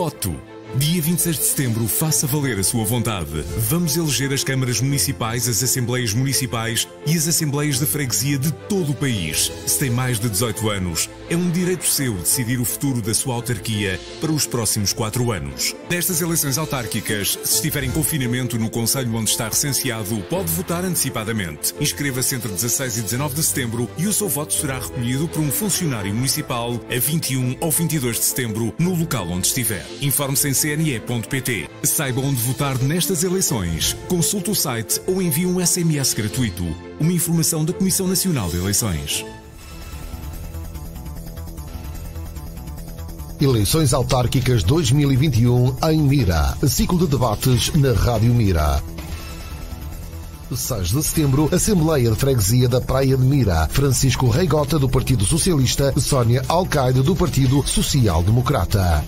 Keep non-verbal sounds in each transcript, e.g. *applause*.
Voto. Dia 26 de setembro, faça valer a sua vontade. Vamos eleger as câmaras municipais, as assembleias municipais e as assembleias de freguesia de todo o país. Se tem mais de 18 anos, é um direito seu decidir o futuro da sua autarquia para os próximos 4 anos. Nestas eleições autárquicas, se estiver em confinamento no conselho onde está recenseado, pode votar antecipadamente. Inscreva-se entre 16 e 19 de setembro e o seu voto será recolhido por um funcionário municipal a 21 ou 22 de setembro no local onde estiver. Informe-se em cne.pt. Saiba onde votar nestas eleições. Consulte o site ou envie um SMS gratuito uma informação da Comissão Nacional de Eleições. Eleições Autárquicas 2021 em Mira. Ciclo de debates na Rádio Mira. 6 de setembro, Assembleia de Freguesia da Praia de Mira, Francisco Reigota do Partido Socialista, Sónia Alcaide do Partido Social Democrata.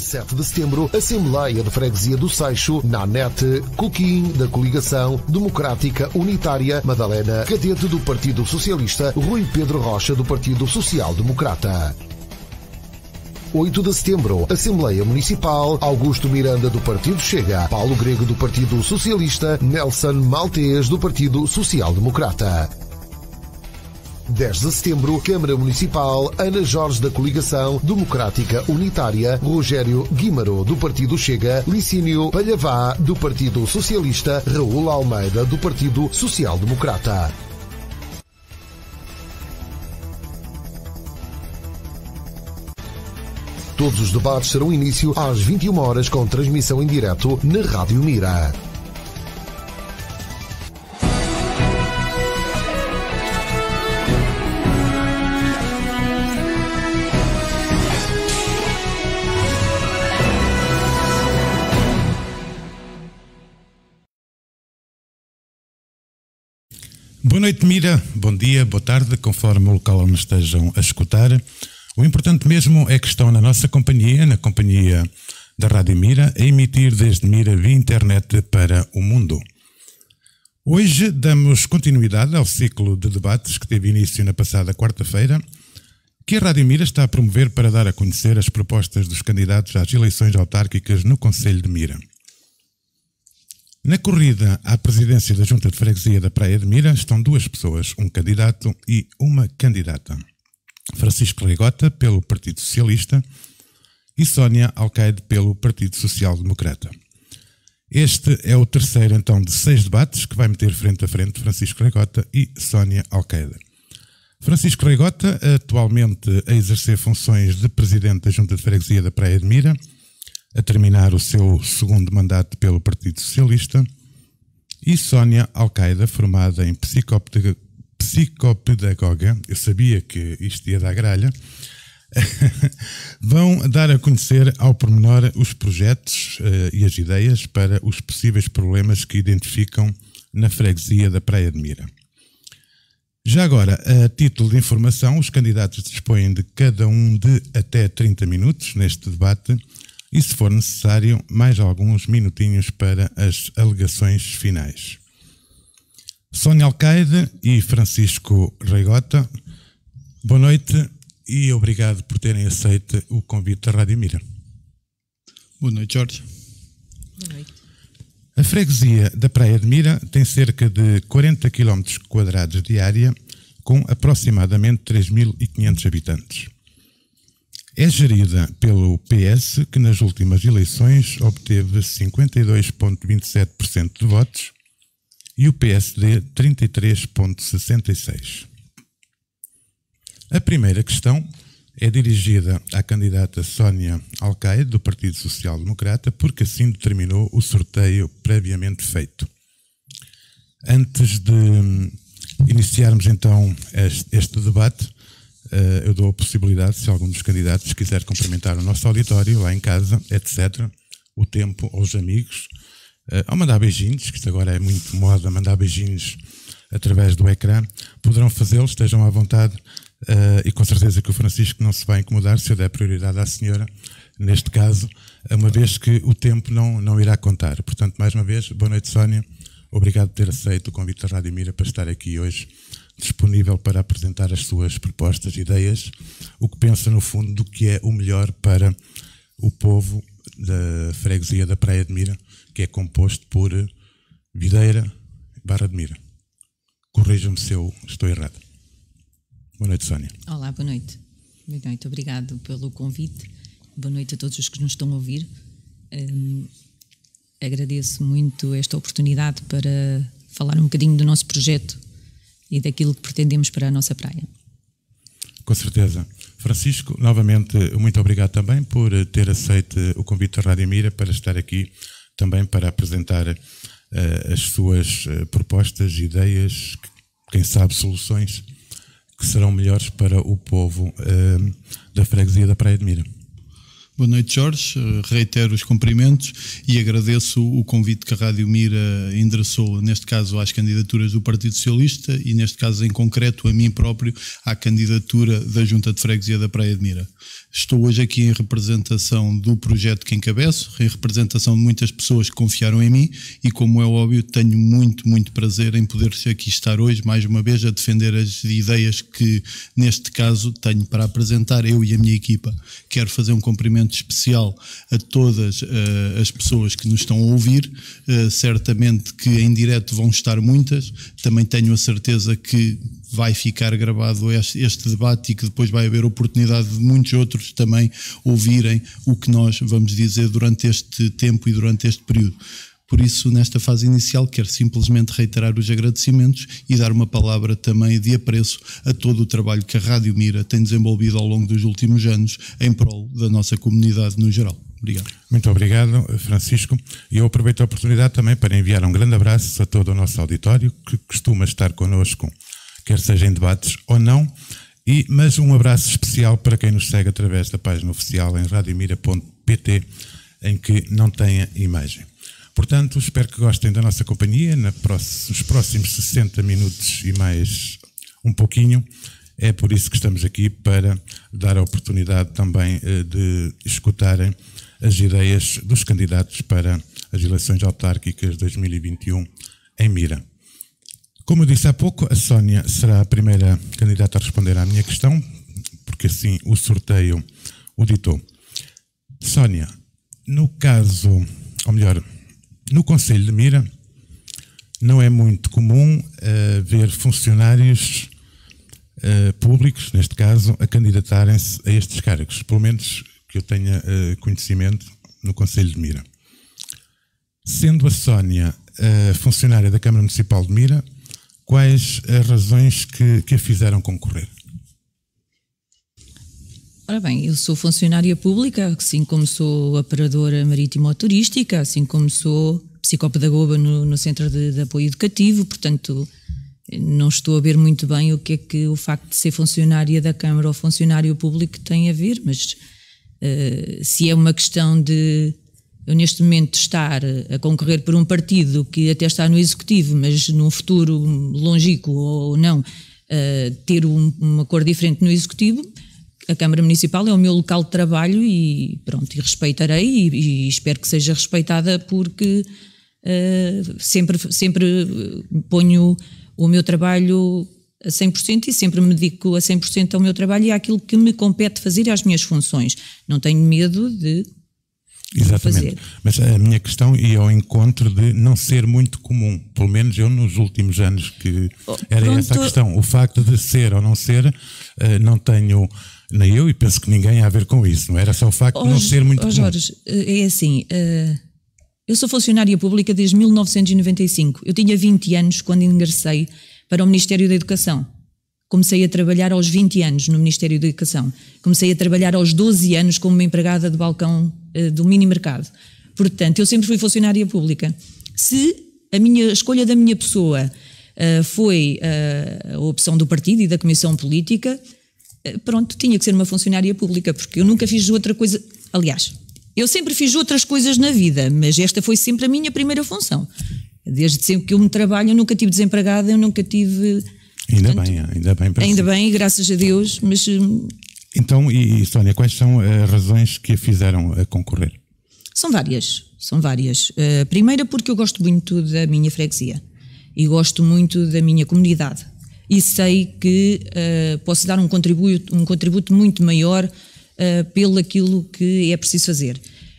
7 de setembro, Assembleia de Freguesia do Seixo, na NET, Coquim, da Coligação Democrática Unitária, Madalena, cadete do Partido Socialista, Rui Pedro Rocha, do Partido Social Democrata. 8 de setembro, Assembleia Municipal, Augusto Miranda do Partido Chega, Paulo Grego do Partido Socialista, Nelson Maltês do Partido Social Democrata. 10 de setembro, Câmara Municipal, Ana Jorge da Coligação Democrática Unitária, Rogério Guimaro, do Partido Chega, Licínio Palhavá, do Partido Socialista, Raul Almeida, do Partido Social Democrata. Todos os debates serão início às 21 horas com transmissão em direto na Rádio Mira. Boa noite, Mira. Bom dia, boa tarde, conforme o local onde estejam a escutar. O importante mesmo é que estão na nossa companhia, na companhia da Rádio Mira, a emitir desde Mira via internet para o mundo. Hoje damos continuidade ao ciclo de debates que teve início na passada quarta-feira, que a Rádio Mira está a promover para dar a conhecer as propostas dos candidatos às eleições autárquicas no Conselho de Mira. Na corrida à presidência da Junta de Freguesia da Praia de Mira estão duas pessoas, um candidato e uma candidata. Francisco Rigota, pelo Partido Socialista, e Sónia Alcaide, pelo Partido Social Democrata. Este é o terceiro, então, de seis debates que vai meter frente a frente Francisco Rigota e Sónia Alcaide. Francisco Rigota, atualmente a exercer funções de Presidente da Junta de Freguesia da Praia de Mira, a terminar o seu segundo mandato pelo Partido Socialista, e Sónia Alcaida, formada em psicopedagogia psicopedagoga, eu sabia que isto ia dar gralha, *laughs* vão dar a conhecer ao pormenor os projetos uh, e as ideias para os possíveis problemas que identificam na freguesia da Praia de Mira. Já agora, a título de informação, os candidatos dispõem de cada um de até 30 minutos neste debate e, se for necessário, mais alguns minutinhos para as alegações finais. Sónia Alcaide e Francisco Reigota, boa noite e obrigado por terem aceito o convite da Rádio Mira. Boa noite, Jorge. Boa noite. A freguesia da Praia de Mira tem cerca de 40 km quadrados de área, com aproximadamente 3.500 habitantes. É gerida pelo PS, que nas últimas eleições obteve 52,27% de votos e o PSD 33,66%. A primeira questão é dirigida à candidata Sónia Alcaide, do Partido Social Democrata, porque assim determinou o sorteio previamente feito. Antes de iniciarmos então este debate, eh, eu dou a possibilidade, se algum dos candidatos quiser cumprimentar o nosso auditório, lá em casa, etc., o tempo aos amigos, eh, ao mandar beijinhos, que isto agora é muito moda, mandar beijinhos através do ecrã, poderão fazê-lo, estejam à vontade, eh, e com certeza que o Francisco não se vai incomodar se eu der prioridade à senhora, neste caso, uma vez que o tempo não, não irá contar. Portanto, mais uma vez, boa noite, Sónia. Obrigado por ter aceito o convite da Rádio Mira para estar aqui hoje disponível para apresentar as suas propostas, ideias, o que pensa no fundo do que é o melhor para o povo da freguesia da Praia de Mira, que é composto por Videira, Barra de Mira. Corrija-me se eu estou errado. Boa noite, Sónia. Olá, boa noite. Boa noite, obrigado pelo convite. Boa noite a todos os que nos estão a ouvir. Um, agradeço muito esta oportunidade para falar um bocadinho do nosso projeto e daquilo que pretendemos para a nossa praia. Com certeza. Francisco, novamente, muito obrigado também por ter aceito o convite da Rádio Mira para estar aqui também para apresentar uh, as suas eh, propostas, ideias, quem sabe soluções que serão melhores para o povo uh, da freguesia da Praia de Mira. Boa noite, Jorge. Eh, reitero os cumprimentos e agradeço o convite que a Rádio Mira endereçou, neste caso, às candidaturas do Partido Socialista e, neste caso em concreto, a mim próprio, à candidatura da Junta de Freguesia da Praia de Mira. Estou hoje aqui em representação do projeto que encabeço, em representação de muitas pessoas que confiaram em mim e, como é óbvio, tenho muito, muito prazer em poder aqui estar hoje, mais uma vez, a defender as ideias que, neste caso, tenho para apresentar, eu e a minha equipa. Quero fazer um cumprimento especial a todas uh, as pessoas que nos estão a ouvir, uh, certamente que em direto vão estar muitas, também tenho a certeza que vai ficar gravado este debate e que depois vai haver oportunidade de muitos outros também ouvirem o que nós vamos dizer durante este tempo e durante este período. Por isso, nesta fase inicial, quero simplesmente reiterar os agradecimentos e dar uma palavra também de apreço a todo o trabalho que a Rádio Mira tem desenvolvido ao longo dos últimos anos em prol da nossa comunidade no geral. Obrigado. Muito obrigado, Francisco. E eu aproveito a oportunidade também para enviar um grande abraço a todo o nosso auditório que costuma estar connosco quer seja em debates ou não. E, mas um abraço especial para quem nos segue através da página oficial em radimira.pt, em que não tenha imagem. Portanto, espero que gostem da nossa companhia. nos próximos 60 minutos e mais um pouquinho, é por isso que estamos aqui para dar a oportunidade também eh, de escutarem as ideias dos candidatos para as eleições autárquicas 2021 em Mira. Como eu disse há pouco, a Sónia será a primeira candidata a responder à minha questão, porque assim o sorteio o ditou. Sónia, no caso, ou melhor, no Conselho de Mira, não é muito comum uh, ver funcionários uh, públicos, neste caso, a candidatarem-se a estes cargos, pelo menos que eu tenha uh, conhecimento no Conselho de Mira. Sendo a Sónia funcionária da Câmara Municipal de Mira, quais as razões que, que a fizeram concorrer? Ora bem, eu sou funcionária pública, assim como sou operadora marítimo-turística, assim como sou psicopedagoga no, no Centro de, de, Apoio Educativo, portanto, não estou a ver muito bem o que é que o facto de ser funcionária da Câmara ou funcionário público tem a ver, mas uh, se é uma questão de eu neste momento estar a concorrer por um partido que até está no executivo, mas num futuro longínquo ou não, uh, ter um, uma cor diferente no executivo, a Câmara Municipal é o meu local de trabalho e pronto, e respeitarei e, e espero que seja respeitada porque uh, sempre, sempre ponho o meu trabalho a 100% e sempre me dedico a 100% ao meu trabalho e àquilo que me compete fazer e às minhas funções. Não tenho medo de Exatamente. Mas a minha questão ia ao encontro de não ser muito comum, pelo menos eu nos últimos anos que oh, era Pronto. essa a questão. O facto de ser ou não ser, eh, não tenho, nem eu e penso que ninguém a ver com isso, não era só o facto de não oh, ser muito hoje, oh, comum. Jorge, eh, é assim, eh, eu sou funcionária pública desde 1995, eu tinha 20 anos quando ingressei para o Ministério da Educação. Comecei a trabalhar aos 20 anos no Ministério da Educação. Comecei a trabalhar aos 12 anos como uma empregada de balcão uh, do mini mercado. Portanto, eu sempre fui funcionária pública. Se a minha a escolha da minha pessoa uh, foi uh, a opção do partido e da comissão política, pronto, tinha que ser uma funcionária pública, porque eu nunca fiz outra coisa. Aliás, eu sempre fiz outras coisas na vida, mas esta foi sempre a minha primeira função. Desde sempre que eu me trabalho, eu nunca tive desempregada, eu nunca tive Ainda Portanto, bem, ainda bem. Ainda sim. bem, graças a Deus, mas... Hum, então, e, e Sónia, quais são eh, as razões que a fizeram a concorrer? São várias, são várias. Uh, primeira porque eu gosto muito da minha freguesia e gosto muito da minha comunidade e sei que uh, posso dar um contributo, um contributo muito maior uh, pelo aquilo que é preciso fazer.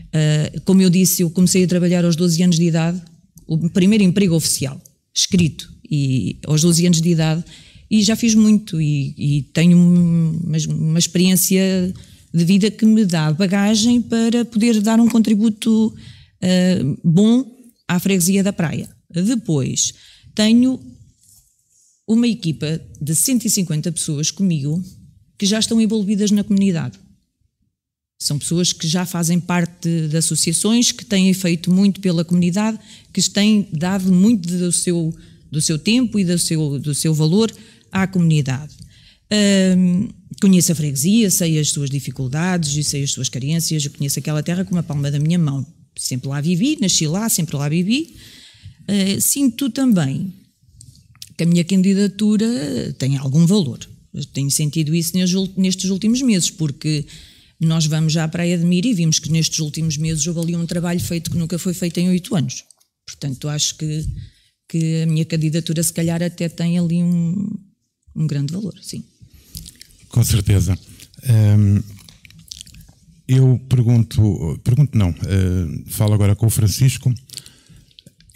Uh, como eu disse, eu comecei a trabalhar aos 12 anos de idade, o primeiro emprego oficial, escrito, e aos 12 anos de idade e já fiz muito e, e tenho uma, uma, experiência de vida que me dá bagagem para poder dar um contributo uh, bom à freguesia da praia. Depois tenho uma equipa de 150 pessoas comigo que já estão envolvidas na comunidade. São pessoas que já fazem parte de, de associações, que têm feito muito pela comunidade, que têm dado muito do seu do seu tempo e do seu, do seu valor à comunidade. Um, conheço a freguesia, sei as suas dificuldades e sei as suas carências, eu conheço aquela terra com a palma da minha mão. Sempre lá vivi, nasci lá, sempre lá vivi. Uh, sinto também que a minha candidatura tem algum valor. Eu tenho sentido isso nestes últimos meses, porque nós vamos já à Praia de Mira e vimos que nestes últimos meses houve ali um trabalho feito que nunca foi feito em oito anos. Portanto, acho que que a minha candidatura, se calhar, até tem ali um, um grande valor, sim. Com certeza. Um, eu pergunto, pergunto não, uh, falo agora com o Francisco,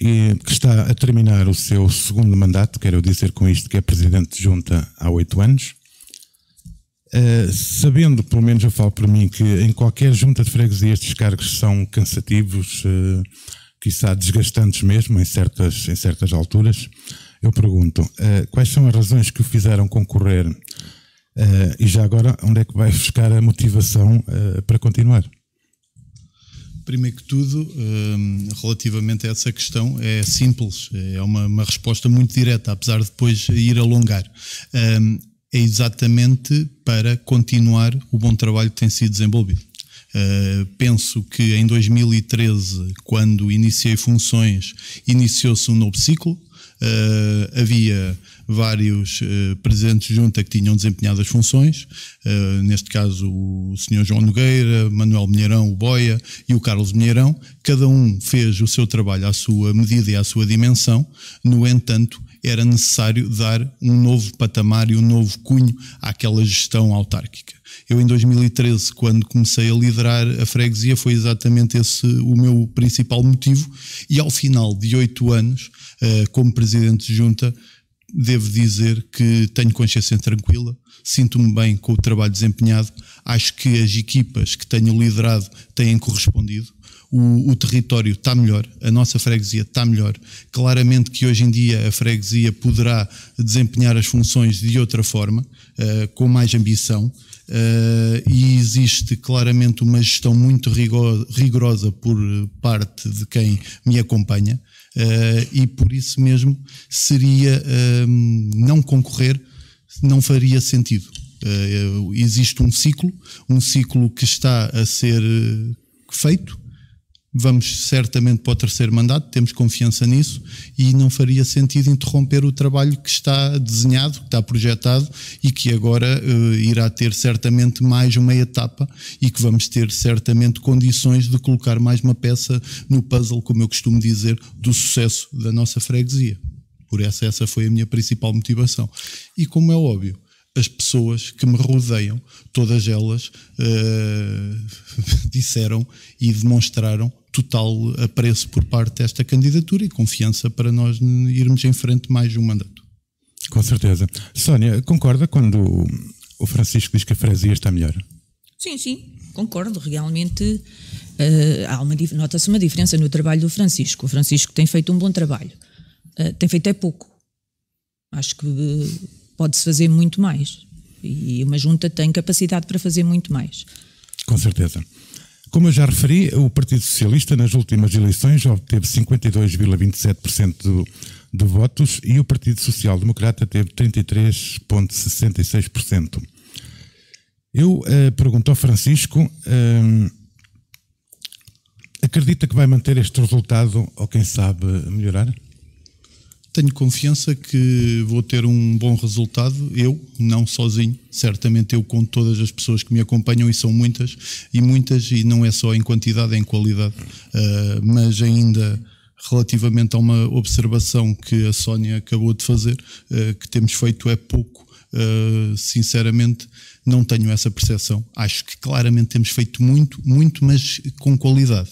e, que está a terminar o seu segundo mandato, quero dizer com isto que é presidente de junta há oito anos. Uh, sabendo, pelo menos eu falo por mim, que em qualquer junta de freguesia estes cargos são cansativos, uh, quiçá desgastantes mesmo, em certas, em certas alturas, eu pergunto, uh, quais são as razões que o fizeram concorrer uh, e já agora onde é que vai buscar a motivação uh, para continuar? Primeiro que tudo, ehm, relativamente a essa questão, é simples, é uma, uma resposta muito direta, apesar de depois ir alongar. Ehm, é exatamente para continuar o bom trabalho que tem sido desenvolvido. Eh, penso que em 2013, quando iniciei funções, iniciou-se um novo ciclo. Uh, havia vários uh, presidentes de junta que tinham desempenhado as funções, uh, neste caso o Sr. João Nogueira, Manuel Mineirão, o Boia e o Carlos Mineirão. cada um fez o seu trabalho à sua medida e à sua dimensão, no entanto, era necessário dar um novo patamar e um novo cunho àquela gestão autárquica. Eu, em 2013, quando comecei a liderar a freguesia, foi exatamente esse o meu principal motivo, e ao final de oito anos, eh, como presidente de junta, devo dizer que tenho consciência tranquila, sinto-me bem com o trabalho desempenhado, acho que as equipas que tenho liderado têm correspondido o, o território está melhor, a nossa freguesia está melhor. Claramente que hoje em dia a freguesia poderá desempenhar as funções de outra forma, uh, com mais ambição. Uh, e existe claramente uma gestão muito rigorosa por parte de quem me acompanha, uh, e por isso mesmo seria uh, não concorrer, não faria sentido. existe um ciclo, um ciclo que está a ser feito, Vamos certamente para o terceiro mandato, temos confiança nisso e não faria sentido interromper o trabalho que está desenhado, que está projetado e que agora uh, irá ter certamente mais uma etapa e que vamos ter certamente condições de colocar mais uma peça no puzzle, como eu costumo dizer, do sucesso da nossa freguesia. Por essa, essa foi a minha principal motivação. E como é óbvio, as pessoas que me rodeiam, todas elas uh, *laughs* disseram e demonstraram total apreço por parte desta candidatura e confiança para nós irmos em frente mais um mandato. Com certeza. Sónia, concorda quando o Francisco diz que a freguesia está melhor? Sim, sim, concordo. Realmente uh, uma, nota-se uma diferença no trabalho do Francisco. O Francisco tem feito um bom trabalho. Uh, tem feito é pouco. Acho que pode-se fazer muito mais. E uma junta tem capacidade para fazer muito mais. Com certeza. Como eu já referi, o Partido Socialista nas últimas eleições obteve 52,27% do, de votos e o Partido Social Democrata teve 33,66%. Eu eh, pergunto ao Francisco: ehm, acredita que vai manter este resultado ou, quem sabe, melhorar? Tenho confiança que vou ter um bom resultado, eu, não sozinho, certamente eu com todas as pessoas que me acompanham, e são muitas, e muitas, e não é só em quantidade, é em qualidade, uh, mas ainda relativamente a uma observação que a Sónia acabou de fazer, uh, que temos feito é pouco, uh, sinceramente não tenho essa percepção. Acho que claramente temos feito muito, muito, mas com qualidade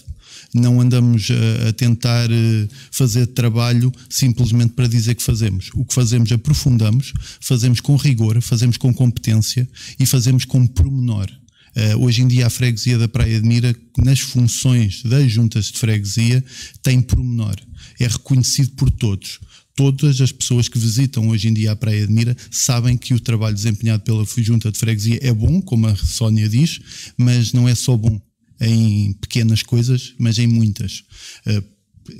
não andamos a, eh, a tentar eh, fazer trabalho simplesmente para dizer que fazemos. O que fazemos aprofundamos, fazemos com rigor, fazemos com competência e fazemos com promenor. Uh, eh, hoje em dia, a freguesia da Praia de Mira, nas funções das juntas de freguesia, tem promenor. É reconhecido por todos. Todas as pessoas que visitam hoje em dia a Praia de Mira sabem que o trabalho desempenhado pela Junta de Freguesia é bom, como a Sónia diz, mas não é só bom em pequenas coisas, mas em muitas. Eh,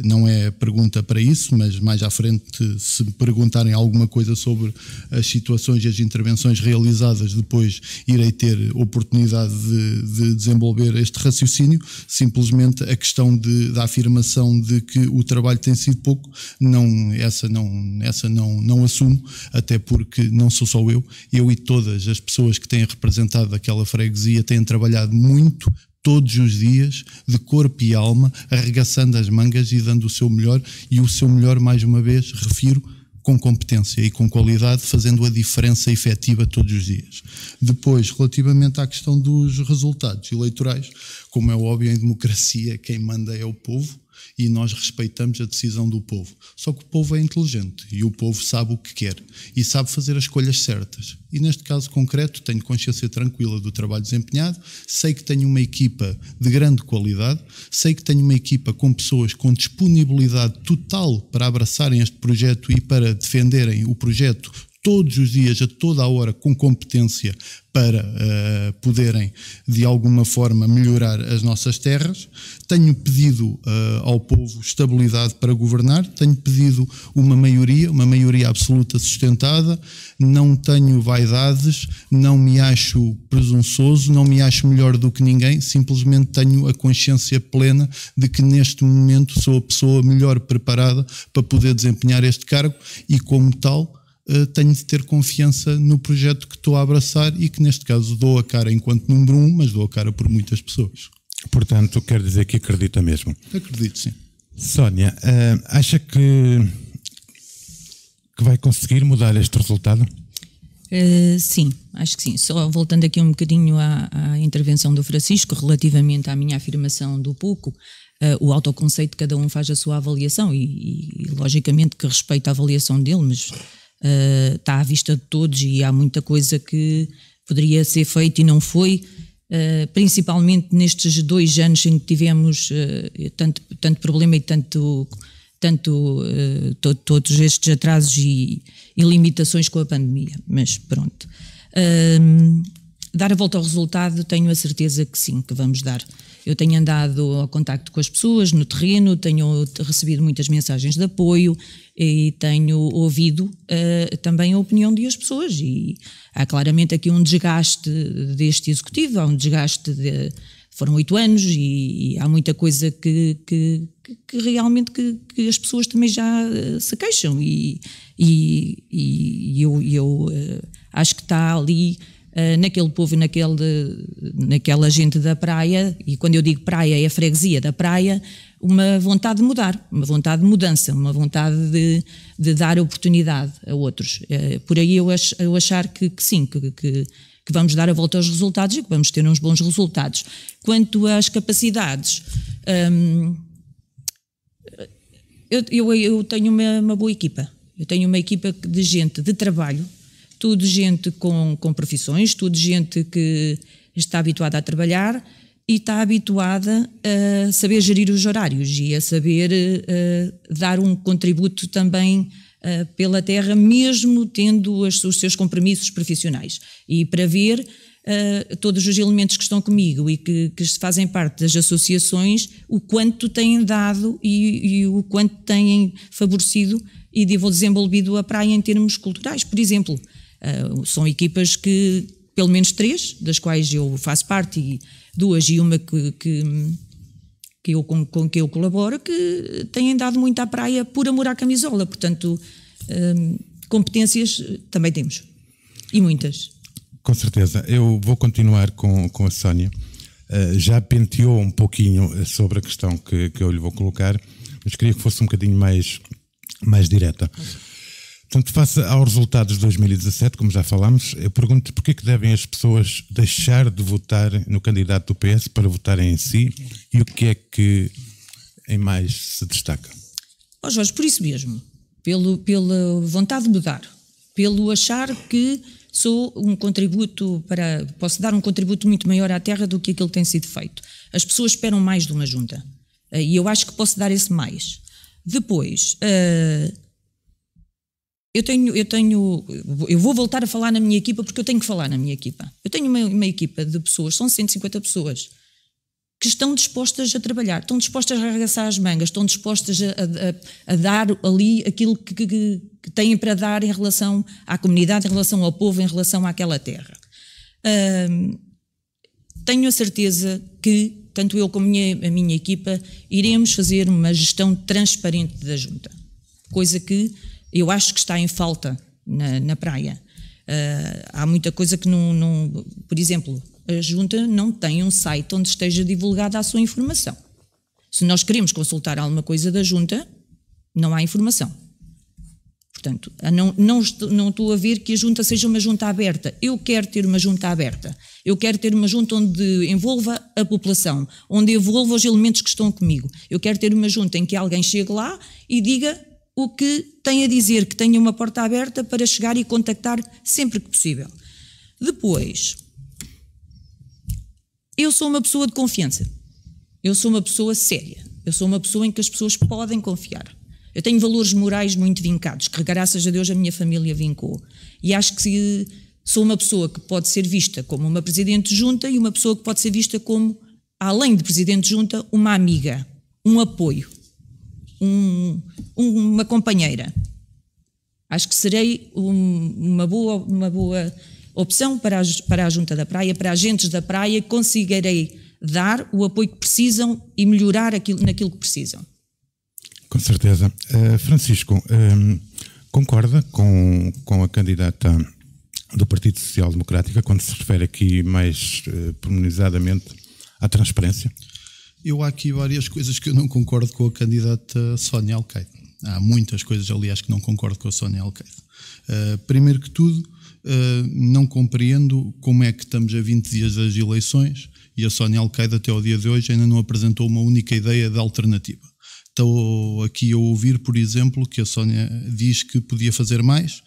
não é pergunta para isso, mas mais à frente, se me perguntarem alguma coisa sobre as situações e as intervenções realizadas, depois irei ter oportunidade de, de desenvolver este raciocínio. Simplesmente a questão de, da afirmação de que o trabalho tem sido pouco, não, essa, não, essa não, não assumo, até porque não sou só eu, eu e todas as pessoas que têm representado aquela freguesia têm trabalhado muito todos os dias, de corpo e alma, arregaçando as mangas e dando o seu melhor, e o seu melhor, mais uma vez, refiro com competência e com qualidade, fazendo a diferença efetiva todos os dias. Depois, relativamente à questão dos resultados eleitorais, como é óbvio, em democracia, quem manda é o povo e nós respeitamos a decisão do povo. Só que o povo é inteligente e o povo sabe o que quer e sabe fazer as escolhas certas. E neste caso concreto, tenho consciência tranquila do trabalho desempenhado, sei que tenho uma equipa de grande qualidade, sei que tenho uma equipa com pessoas com disponibilidade total para abraçarem este projeto e para defenderem o projeto todos os dias, a toda a hora, com competência para uh, poderem, de alguma forma, melhorar as nossas terras. Tenho pedido uh, ao povo estabilidade para governar, tenho pedido uma maioria, uma maioria absoluta sustentada. Não tenho vaidades, não me acho presunçoso, não me acho melhor do que ninguém, simplesmente tenho a consciência plena de que neste momento sou a pessoa melhor preparada para poder desempenhar este cargo e, como tal, eh, tenho de ter confiança no projeto que estou a abraçar e que, neste caso, dou a cara enquanto número um, mas dou a cara por muitas pessoas. Portanto, quer dizer que acredita mesmo? Acredito, sim. Sónia, uh, acha que, que vai conseguir mudar este resultado? Uh, sim, acho que sim. Só voltando aqui um bocadinho à, à intervenção do Francisco relativamente à minha afirmação do pouco, Uh, o autoconceito, cada um faz a sua avaliação e, e, logicamente que respeito a avaliação dele, mas uh, está à vista de todos e há muita coisa que poderia ser feita e não foi, uh, principalmente nestes dois anos em que tivemos uh, tanto, tanto problema e tanto, tanto to, todos estes atrasos e, e, limitações com a pandemia. Mas pronto. Ehm, dar a volta ao resultado, tenho a certeza que sim, que vamos dar. Eu tenho andado ao contacto com as pessoas no terreno, tenho recebido muitas mensagens de apoio e tenho ouvido uh, também a opinião de as pessoas. E há claramente aqui um desgaste deste executivo, há um desgaste de, foram oito anos e, e, há muita coisa que, que, que realmente que, que, as pessoas também já eh, se queixam e, e, e eu, eu uh, acho que está ali eh, naquele povo, naquele, naquela gente da praia, e quando eu digo praia é a freguesia da praia, uma vontade de mudar, uma vontade de mudança, uma vontade de, de dar oportunidade a outros. Uh, por aí eu, ach, eu achar que, que sim, que, que que vamos dar a volta aos resultados e que vamos ter uns bons resultados. Quanto às capacidades, hum, eu, eu, eu, tenho uma, uma, boa equipa. Eu tenho uma equipa de gente de trabalho tudo gente com, com profissões, tudo gente que está habituada a trabalhar e está habituada a saber gerir os horários e a saber uh, dar um contributo também uh, pela terra, mesmo tendo as, os seus compromissos profissionais. E para ver Uh, todos os elementos que estão comigo e que, que fazem parte das associações, o quanto têm dado e, e o quanto têm favorecido e desenvolvido a praia em termos culturais. Por exemplo, ah, são equipas que, pelo menos três, das quais eu faço parte, e duas e uma que, que, que eu, com, com que eu colaboro, que têm dado muito à praia por amor à camisola. Portanto, ah, competências também temos. E muitas. Com certeza. Eu vou continuar com, com a Sónia. Uh, já penteou um pouquinho eh, sobre a questão que, que eu lhe vou colocar, mas queria que fosse um bocadinho mais, mais direta. Okay. Portanto, face aos resultados de 2017, como já falámos, eu pergunto porquê que devem as pessoas deixar de votar no candidato do PS para votarem em si e o que é que em mais se destaca? Oh Jorge, por isso mesmo, pelo, pela vontade de mudar, pelo achar que sou um contributo para, posso dar um contributo muito maior à terra do que aquilo que tem sido feito. As pessoas esperam mais de uma junta eh, e eu acho que posso dar esse mais. Depois... Uh, eu tenho, eu tenho, eu vou voltar a falar na minha equipa porque eu tenho que falar na minha equipa. Eu tenho uma, uma equipa de pessoas, são 150 pessoas, que estão dispostas a trabalhar, estão dispostas a arregaçar as mangas, estão dispostas a, a, a dar ali aquilo que, que, que, têm para dar em relação à comunidade, em relação ao povo, em relação àquela terra. Hum, tenho a certeza que, tanto eu como a minha, a minha equipa, iremos fazer uma gestão transparente da junta, coisa que eu acho que está em falta na, na praia. Uh, há muita coisa que não, não. Por exemplo, a junta não tem um site onde esteja divulgada a sua informação. Se nós queremos consultar alguma coisa da junta, não há informação. Portanto, não, não, estou, não estou a ver que a junta seja uma junta aberta. Eu quero ter uma junta aberta. Eu quero ter uma junta onde envolva a população, onde envolva os elementos que estão comigo. Eu quero ter uma junta em que alguém chegue lá e diga o que tem a dizer que tenha uma porta aberta para chegar e contactar sempre que possível. Depois, eu sou uma pessoa de confiança. Eu sou uma pessoa séria. Eu sou uma pessoa em que as pessoas podem confiar. Eu tenho valores morais muito vincados, que graças a Deus a minha família vincou. E acho que sou uma pessoa que pode ser vista como uma presidente junta e uma pessoa que pode ser vista como, além de presidente junta, uma amiga, um apoio um, uma companheira. Acho que serei um, uma, boa, uma boa opção para a, para a Junta da Praia, para agentes da praia, conseguirei dar o apoio que precisam e melhorar aquilo, naquilo que precisam. Com certeza. Uh, Francisco, ehm, concorda com, com a candidata do Partido Social Democrático quando se refere aqui mais uh, pormenorizadamente à transparência? Eu há aqui várias coisas que eu não concordo com a candidata Sónia Alcaide. Há muitas coisas, aliás, que não concordo com a Sónia Alcaide. Uh, eh, primeiro que tudo, uh, não compreendo como é que estamos a 20 dias das eleições e a Sónia Alcaide até o dia de hoje ainda não apresentou uma única ideia de alternativa. Estou aqui a ouvir, por exemplo, que a Sónia diz que podia fazer mais,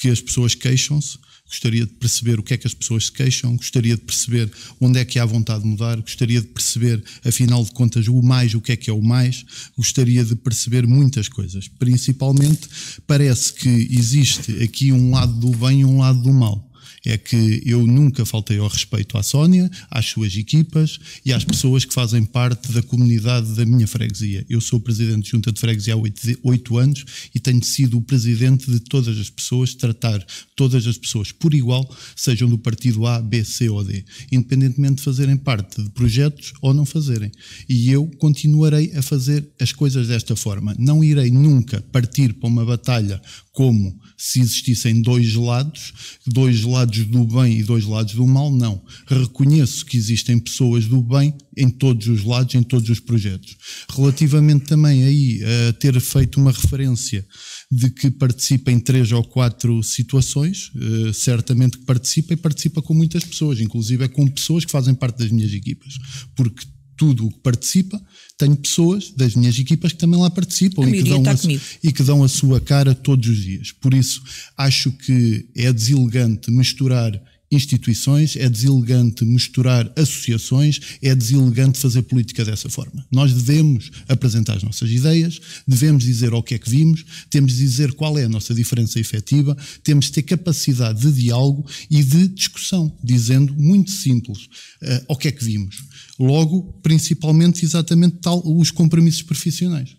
que as pessoas queixam-se, gostaria de perceber o que é que as pessoas se queixam, gostaria de perceber onde é que há vontade de mudar, gostaria de perceber, afinal de contas, o mais, o que é que é o mais, gostaria de perceber muitas coisas. Principalmente, parece que existe aqui um lado do bem e um lado do mal é que eu nunca faltei ao respeito à Sónia, às suas equipas e às pessoas que fazem parte da comunidade da minha freguesia. Eu sou presidente de junta de freguesia há oito anos e tenho sido o presidente de todas as pessoas, tratar todas as pessoas por igual, sejam do partido A, B, C ou D, independentemente de fazerem parte de projetos ou não fazerem. E eu continuarei a fazer as coisas desta forma. Não irei nunca partir para uma batalha como se existissem dois lados, dois lados do bem e dois lados do mal, não. Reconheço que existem pessoas do bem em todos os lados, em todos os projetos. Relativamente também aí a ter feito uma referência de que participa em três ou quatro situações, eh, certamente que participa e participa com muitas pessoas, inclusive é com pessoas que fazem parte das minhas equipas, porque tudo o que participa, tenho pessoas das minhas equipas que também lá participam e que, dão tá a, e que dão a sua cara todos os dias. Por isso, acho que é deselegante misturar instituições, é deselegante misturar associações, é deselegante fazer política dessa forma. Nós devemos apresentar as nossas ideias, devemos dizer o que é que vimos, temos de dizer qual é a nossa diferença efetiva, temos de ter capacidade de diálogo e de discussão, dizendo muito simples uh, eh, o que é que vimos Logo, principalmente, exatamente tal, os compromissos profissionais.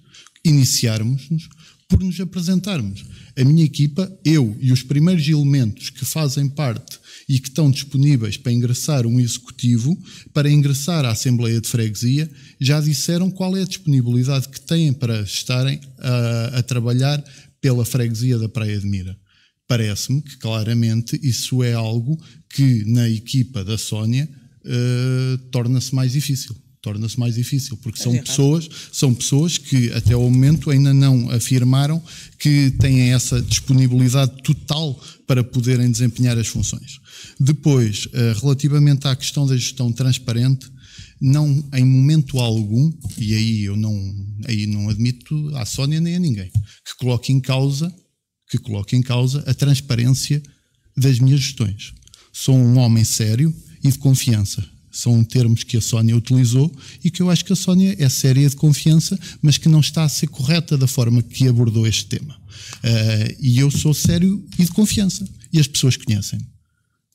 Iniciarmos-nos por nos apresentarmos. A minha equipa, eu e os primeiros elementos que fazem parte e que estão disponíveis para ingressar um executivo, para ingressar à Assembleia de Freguesia, já disseram qual é a disponibilidade que têm para estarem a, a trabalhar pela freguesia da Praia de Mira. Parece-me que claramente isso é algo que na equipa da Sónia eh, torna-se mais difícil. Torna-se mais difícil, porque é são pessoas, são pessoas que até o momento ainda não afirmaram que têm essa disponibilidade total para poderem desempenhar as funções. Depois, eh, relativamente à questão da gestão transparente, não em momento algum, e aí eu não, aí não admito à Sónia nem a ninguém, que coloque em causa, que coloque em causa a transparência das minhas gestões. Sou um homem sério, e de confiança. São termos que a Sónia utilizou e que eu acho que a Sónia é séria de confiança, mas que não está a ser correta da forma que abordou este tema. Uh, e eu sou sério e de confiança. E as pessoas conhecem.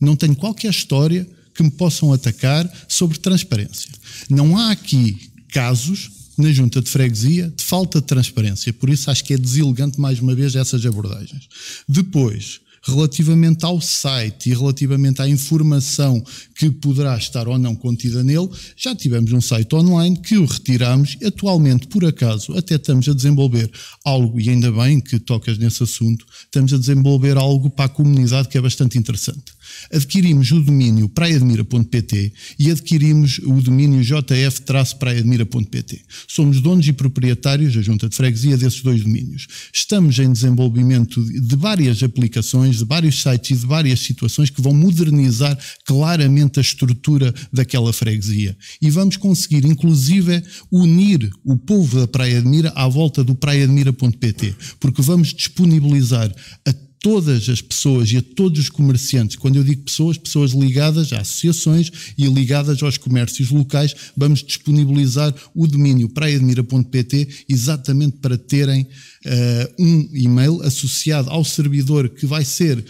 Não tenho qualquer história que me possam atacar sobre transparência. Não há aqui casos na junta de freguesia de falta de transparência. Por isso acho que é deselegante mais uma vez essas abordagens. Depois, relativamente ao site e relativamente à informação que poderá estar ou não contida nele, já tivemos um site online que o retiramos. Atualmente, por acaso, até estamos a desenvolver algo, e ainda bem que tocas nesse assunto, estamos a desenvolver algo para a comunidade que é bastante interessante. Adquirimos o domínio praiadmira.pt e adquirimos o domínio jf-praiadmira.pt. Somos donos e proprietários, a junta de freguesia, desses dois domínios. Estamos em desenvolvimento de várias aplicações informações de vários sites e de várias situações que vão modernizar claramente a estrutura daquela freguesia. E vamos conseguir, inclusive, unir o povo da Praia de Mira à volta do praiadmira.pt, porque vamos disponibilizar a todas as pessoas e a todos os comerciantes. Quando eu digo pessoas, pessoas ligadas a associações e ligadas aos comércios locais, vamos disponibilizar o domínio praiadmira.pt exatamente para terem uh, um e-mail associado ao servidor que vai ser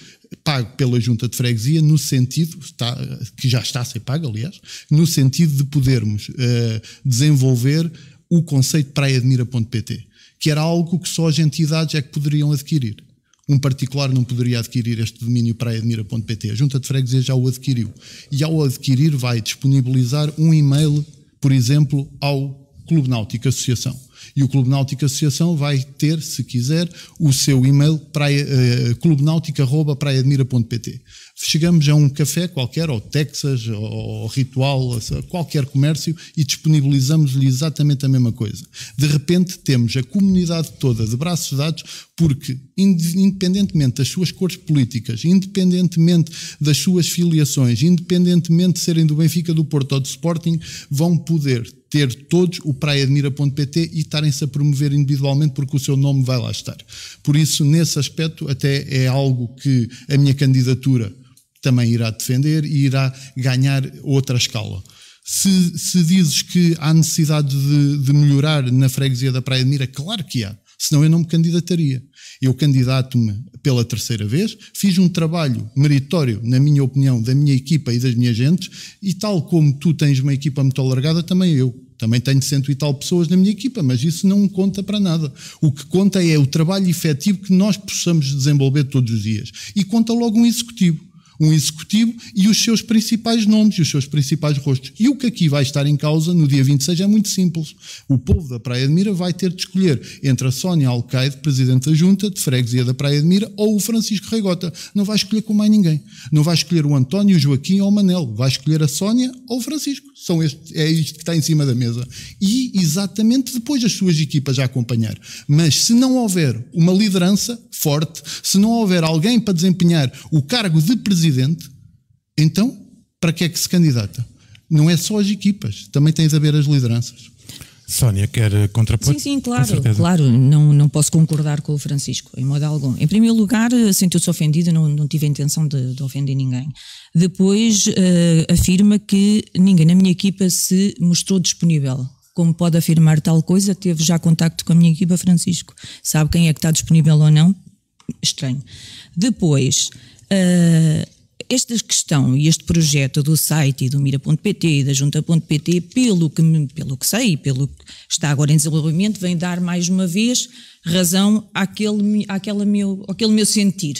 pago pela junta de freguesia no sentido está, que já está a ser pago aliás no sentido de podermos uh, desenvolver o conceito praiaadmira.pt, que era algo que só as entidades é que poderiam adquirir um particular não poderia adquirir este domínio praiaadmira.pt. A junta de freguesia já o adquiriu. E ao adquirir, vai disponibilizar um e-mail, por exemplo, ao Clube Náutico Associação. E o Clube Náutico Associação vai ter, se quiser, o seu e-mail eh, praia, uh, Chegamos a um café qualquer, ou Texas, ou Ritual, qualquer comércio, e disponibilizamos-lhe exatamente a mesma coisa. De repente, temos a comunidade toda de braços dados porque, independentemente das suas cores políticas, independentemente das suas filiações, independentemente de serem do Benfica, do Porto ou do Sporting, vão poder ter todos o praiaadmira.pt e estarem-se a promover individualmente porque o seu nome vai lá estar. Por isso, nesse aspecto, até é algo que a minha candidatura também irá defender e irá ganhar outra escala. Se, se dizes que há necessidade de, de melhorar na freguesia da Praia de Mira, claro que há senão eu não me candidataria. Eu candidato-me pela terceira vez, fiz um trabalho meritório, na minha opinião, da minha equipa e das minhas gentes, e tal como tu tens uma equipa muito alargada, também eu. Também tenho cento e tal pessoas na minha equipa, mas isso não conta para nada. O que conta é o trabalho efetivo que nós possamos desenvolver todos os dias. E conta logo um executivo um executivo e os seus principais nomes e os seus principais rostos. E o que aqui vai estar em causa no dia 26 é muito simples. O povo da Praia de Mira vai ter de escolher entre a Sónia Alcaide, presidente da Junta de Freguesia da Praia de Mira, ou o Francisco Regota. Não vai escolher com mais ninguém. Não vai escolher o António, o Joaquim ou o Manel. Vai escolher a Sónia ou o Francisco. São este, é isto que está em cima da mesa. E exatamente depois as suas equipas a acompanhar. Mas se não houver uma liderança forte, se não houver alguém para desempenhar o cargo de presidente, então para que é que se candidata? Não é só as equipas, também tem de haver as lideranças. Sónia, quer eh, contrapor? Sim, sim, claro, claro não, não posso concordar com o Francisco, em modo algum. Em primeiro lugar, eh, sentiu-se ofendido, não, não tive a intenção de, de ofender ninguém. Depois, uh, afirma que ninguém na minha equipa se mostrou disponível. Como pode afirmar tal coisa, teve já contacto com a minha equipa, Francisco. Sabe quem é que está disponível ou não? Estranho. Depois, uh, esta questão e este projeto do site e do mira.pt e da junta.pt, pelo que, pelo que sei, pelo que está agora em desenvolvimento, vem dar mais uma vez razão àquele, àquela meu, àquele meu sentir,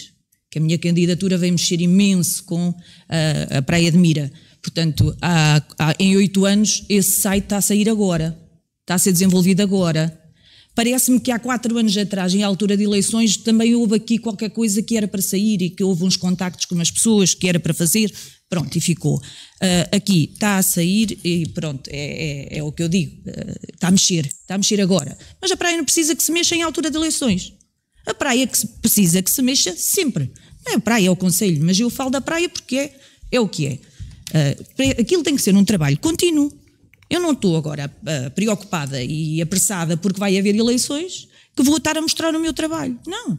que a minha candidatura vem mexer imenso com a, a Praia de Mira. Portanto, há, há, em oito anos, esse site está a sair agora, está a ser desenvolvido agora. Parece-me que há quatro anos atrás, em altura de eleições, também houve aqui qualquer coisa que era para sair e que houve uns contactos com as pessoas que era para fazer. Pronto, e ficou. Uh, aqui está a sair e pronto, é, é, é o que eu digo. Uh, está a mexer, está a mexer agora. Mas a praia não precisa que se mexa em altura de eleições. A praia que precisa que se mexa sempre. Não é a praia, é o Conselho, mas eu falo da praia porque é, é o que é. Uh, aquilo tem que ser um trabalho contínuo eu não estou agora uh, preocupada e apressada porque vai haver eleições que vou estar a mostrar o meu trabalho. Não.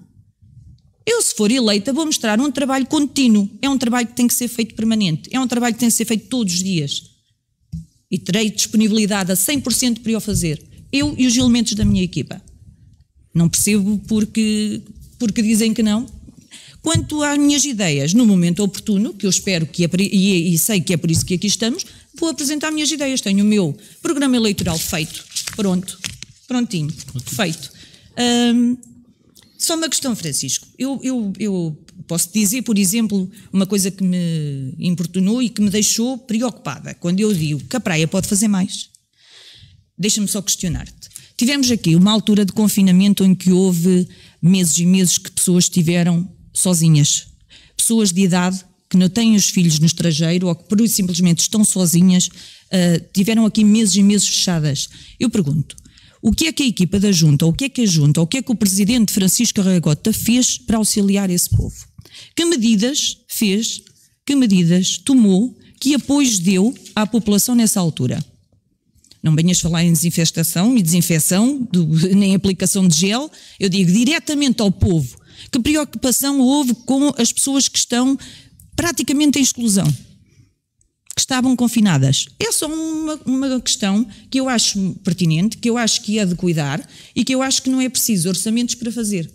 Eu, se for eleita, vou mostrar um trabalho contínuo. É um trabalho que tem que ser feito permanente. É um trabalho que tem que ser feito todos os dias. E terei disponibilidade a 100% para o fazer. Eu e os elementos da minha equipa. Não percebo porque, porque dizem que não. Quanto às minhas ideias, no momento oportuno, que eu espero que, é, e, e sei que é por isso que aqui estamos, vou apresentar minhas ideias. Tenho o meu programa eleitoral feito, pronto, prontinho, feito. Um, só uma questão, Francisco. Eu, eu, eu posso dizer, por exemplo, uma coisa que me importunou e que me deixou preocupada. Quando eu digo que a praia pode fazer mais, deixa-me só questionar-te. Tivemos aqui uma altura de confinamento em que houve meses e meses que pessoas estiveram sozinhas. Pessoas de idade que não têm os filhos no estrangeiro ou que por isso simplesmente estão sozinhas, uh, tiveram aqui meses e meses fechadas. Eu pergunto, o que é que a equipa da Junta, o que é que a Junta, o que é que o presidente Francisco Ragota fez para auxiliar esse povo? Que medidas fez, que medidas tomou, que apoios deu à população nessa altura? Não venhas falar em desinfestação e desinfecção, do, *laughs* nem aplicação de gel, eu digo diretamente ao povo. Que preocupação houve com as pessoas que estão praticamente em exclusão, que estavam confinadas. É só uma, uma questão que eu acho pertinente, que eu acho que é de cuidar e que eu acho que não é preciso orçamentos para fazer.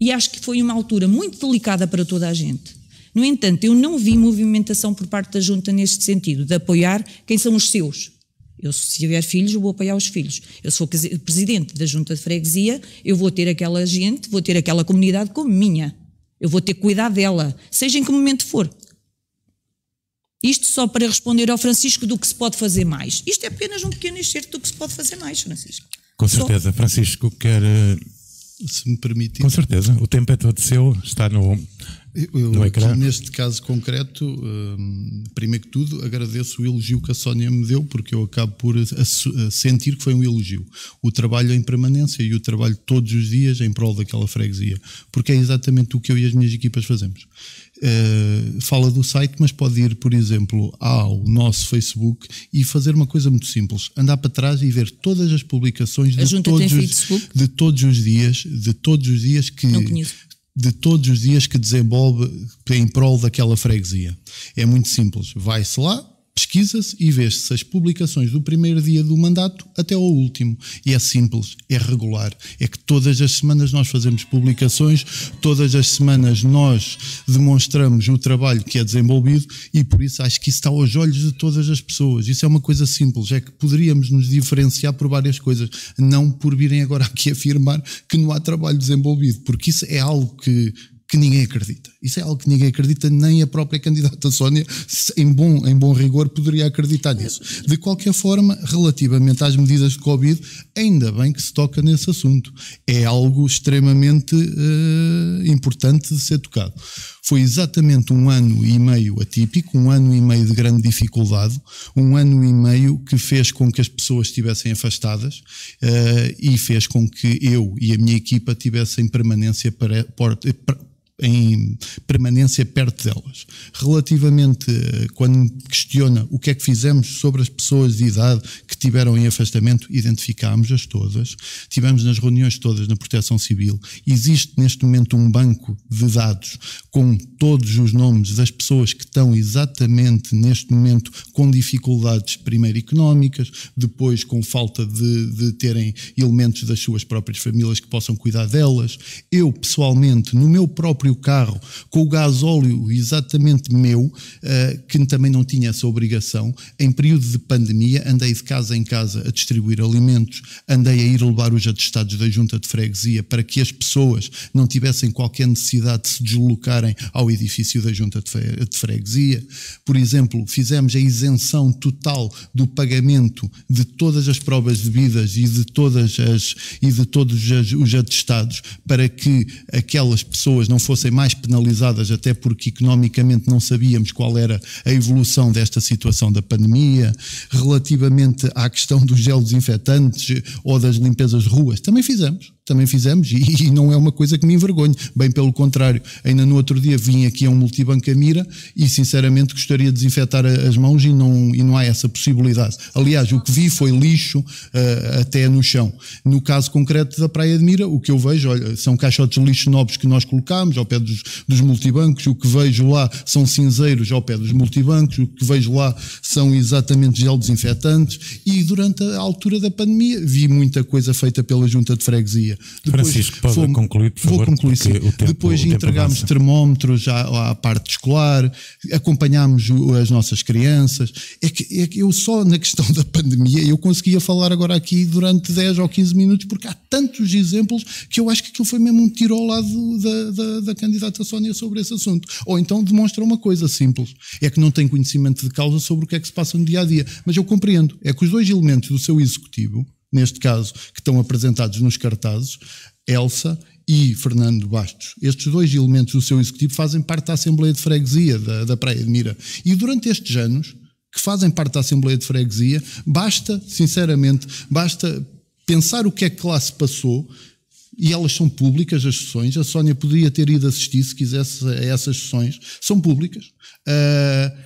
E acho que foi uma altura muito delicada para toda a gente. No entanto, eu não vi movimentação por parte da Junta neste sentido, de apoiar quem são os seus. Eu, se tiver filhos, vou apoiar os filhos. Eu sou presidente da Junta de Freguesia, eu vou ter aquela gente, vou ter aquela comunidade como minha. Eu vou ter cuidado dela, seja em que momento for. Isto só para responder ao Francisco do que se pode fazer mais. Isto é apenas um pequeno excerto do que se pode fazer mais, Francisco. Com certeza, só. Francisco, quer. Eh, se me permitir. Com certeza, o tempo é todo seu, está no eu, no ecrã. Neste caso concreto, hum, primeiro que tudo, agradeço o elogio que a Sónia me deu, porque eu acabo por sentir que foi um elogio. O trabalho em permanência e o trabalho todos os dias em prol daquela freguesia, porque é exatamente o que eu e as minhas equipas fazemos. Uh, fala do site, mas pode ir, por exemplo, ao nosso Facebook e fazer uma coisa muito simples: andar para trás e ver todas as publicações de todos, os, de todos, os, dias, de todos os dias que de todos os dias que desenvolve em prol daquela freguesia. É muito simples. Vai-se lá, Pesquisa-se e vê-se as publicações do primeiro dia do mandato até ao último. E é simples, é regular. É que todas as semanas nós fazemos publicações, todas as semanas nós demonstramos o trabalho que é desenvolvido e por isso acho que isso está aos olhos de todas as pessoas. Isso é uma coisa simples, é que poderíamos nos diferenciar por várias coisas, não por virem agora aqui *laughs* afirmar que não há trabalho desenvolvido, porque isso é algo que que ninguém acredita. Isso é algo que ninguém acredita, nem a própria candidata Sónia, em bom, em bom rigor, poderia acreditar nisso. De qualquer forma, relativamente às medidas de Covid, Ainda bem que se toca nesse assunto. É algo extremamente uh, importante de ser tocado. Foi exatamente um ano e meio atípico, um ano e meio de grande dificuldade, um ano e meio que fez com que as pessoas estivessem afastadas uh, e fez com que eu e a minha equipa tivessem permanência para, para em permanência perto delas. Relativamente eh, quando questiona o que é que fizemos sobre as pessoas de idade que tiveram em afastamento, identificámos-as todas, tivemos nas reuniões todas na Proteção Civil. Existe neste momento um banco de dados com todos os nomes das pessoas que estão exatamente neste momento com dificuldades, primeiro económicas, depois com falta de, de terem elementos das suas próprias famílias que possam cuidar delas. Eu, pessoalmente, no meu próprio próprio carro, com o gasóleo exatamente meu, eh, que também não tinha essa obrigação. Em período de pandemia, andei de casa em casa a distribuir alimentos, andei a ir levar os atestados da junta de freguesia para que as pessoas não tivessem qualquer necessidade de se deslocarem ao edifício da junta de freguesia. Por exemplo, fizemos a isenção total do pagamento de todas as provas devidas e de todas as e de todos os atestados para que aquelas pessoas não fossem fossem mais penalizadas, até porque economicamente não sabíamos qual era a evolução desta situação da pandemia, relativamente à questão dos gel desinfetantes ou das limpezas de ruas, também fizemos também fizemos e, e, não é uma coisa que me envergonhe Bem pelo contrário, ainda no outro dia vim aqui a um multibanco a mira e sinceramente gostaria de desinfetar as mãos e não, e não há essa possibilidade. Aliás, o que vi foi lixo uh, até no chão. No caso concreto da Praia de Mira, o que eu vejo olha, são caixotes de lixo nobres que nós colocámos ao pé dos, dos multibancos, o que vejo lá são cinzeiros ao pé dos multibancos, o que vejo lá são exatamente gel desinfetantes e durante a altura da pandemia vi muita coisa feita pela Junta de Freguesia dia. Depois Francisco, pode fomos, concluir, por favor. Vou concluir, sim. Tempo, Depois entregámos termómetros à, à, parte escolar, acompanhámos as nossas crianças. É que, é que eu só na questão da pandemia, eu conseguia falar agora aqui durante 10 ou 15 minutos, porque há tantos exemplos que eu acho que aquilo foi mesmo um tiro ao lado da, da, da candidata Sónia sobre esse assunto. Ou então demonstra uma coisa simples, é que não tem conhecimento de causa sobre o que é que se passa no dia a dia. Mas eu compreendo, é que os dois elementos do seu executivo neste caso, que estão apresentados nos cartazes, Elsa e Fernando Bastos. Estes dois elementos do seu executivo fazem parte da Assembleia de Freguesia da, da Praia de Mira. E durante estes anos, que fazem parte da Assembleia de Freguesia, basta, sinceramente, basta pensar o que é que lá se passou, e elas são públicas, as sessões. A Sónia poderia ter ido assistir se quisesse a essas sessões, são públicas. Uh,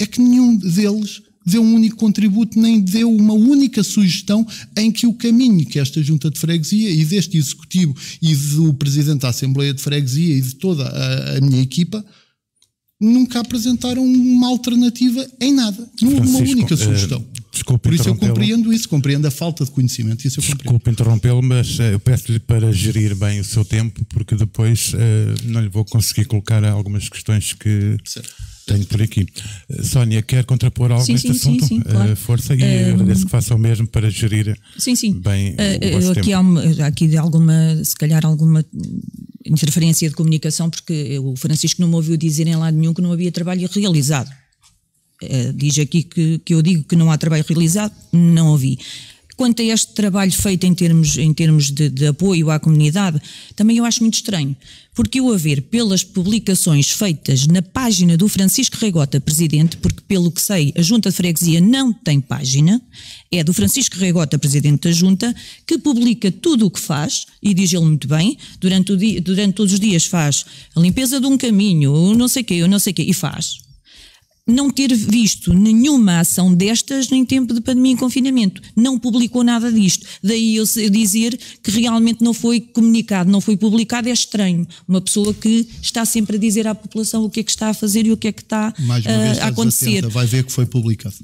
é que nenhum deles deu um único contributo, nem deu uma única sugestão em que o caminho que esta junta de freguesia e deste executivo e do presidente da Assembleia de Freguesia e de toda a, a minha equipa nunca apresentaram uma alternativa em nada, numa única eh, sugestão. desculpe Por isso eu compreendo isso, compreendo a falta de conhecimento. Isso eu compreendo. Desculpe interrompê-lo, mas uh, eu peço-lhe para gerir bem o seu tempo, porque depois uh, não lhe vou conseguir colocar algumas questões que. Certo tenho por aqui. Sónia, quer contrapor algo sim, neste sim, assunto? Sim, sim, eh, claro. Uh, força, e uh, agradeço que faça o mesmo para gerir sim, sim. bem uh, o eh, vosso aqui tempo. Há, aqui de alguma, se calhar alguma interferência de comunicação, porque o Francisco não me ouviu dizer em lado nenhum que não havia trabalho realizado. Uh, diz aqui que, que eu digo que não há trabalho realizado, não ouvi. Quanto a este trabalho feito em termos, em termos de, de apoio à comunidade, também eu acho muito estranho, porque eu a ver pelas publicações feitas na página do Francisco Regota, presidente, porque pelo que sei a Junta de Freguesia não tem página, é do Francisco Regota, presidente da Junta, que publica tudo o que faz, e diz ele muito bem, durante, dia, durante todos os dias faz a limpeza de um caminho, não sei o quê, não sei o quê, e faz, não ter visto nenhuma ação destas em tempo de pandemia e confinamento. Não publicou nada disto. Daí eu dizer que realmente não foi comunicado, não foi publicado, é estranho. Uma pessoa que está sempre a dizer à população o que é que está a fazer e o que é que está, Mais uma vez, uh, a acontecer. Vai ver que foi publicado.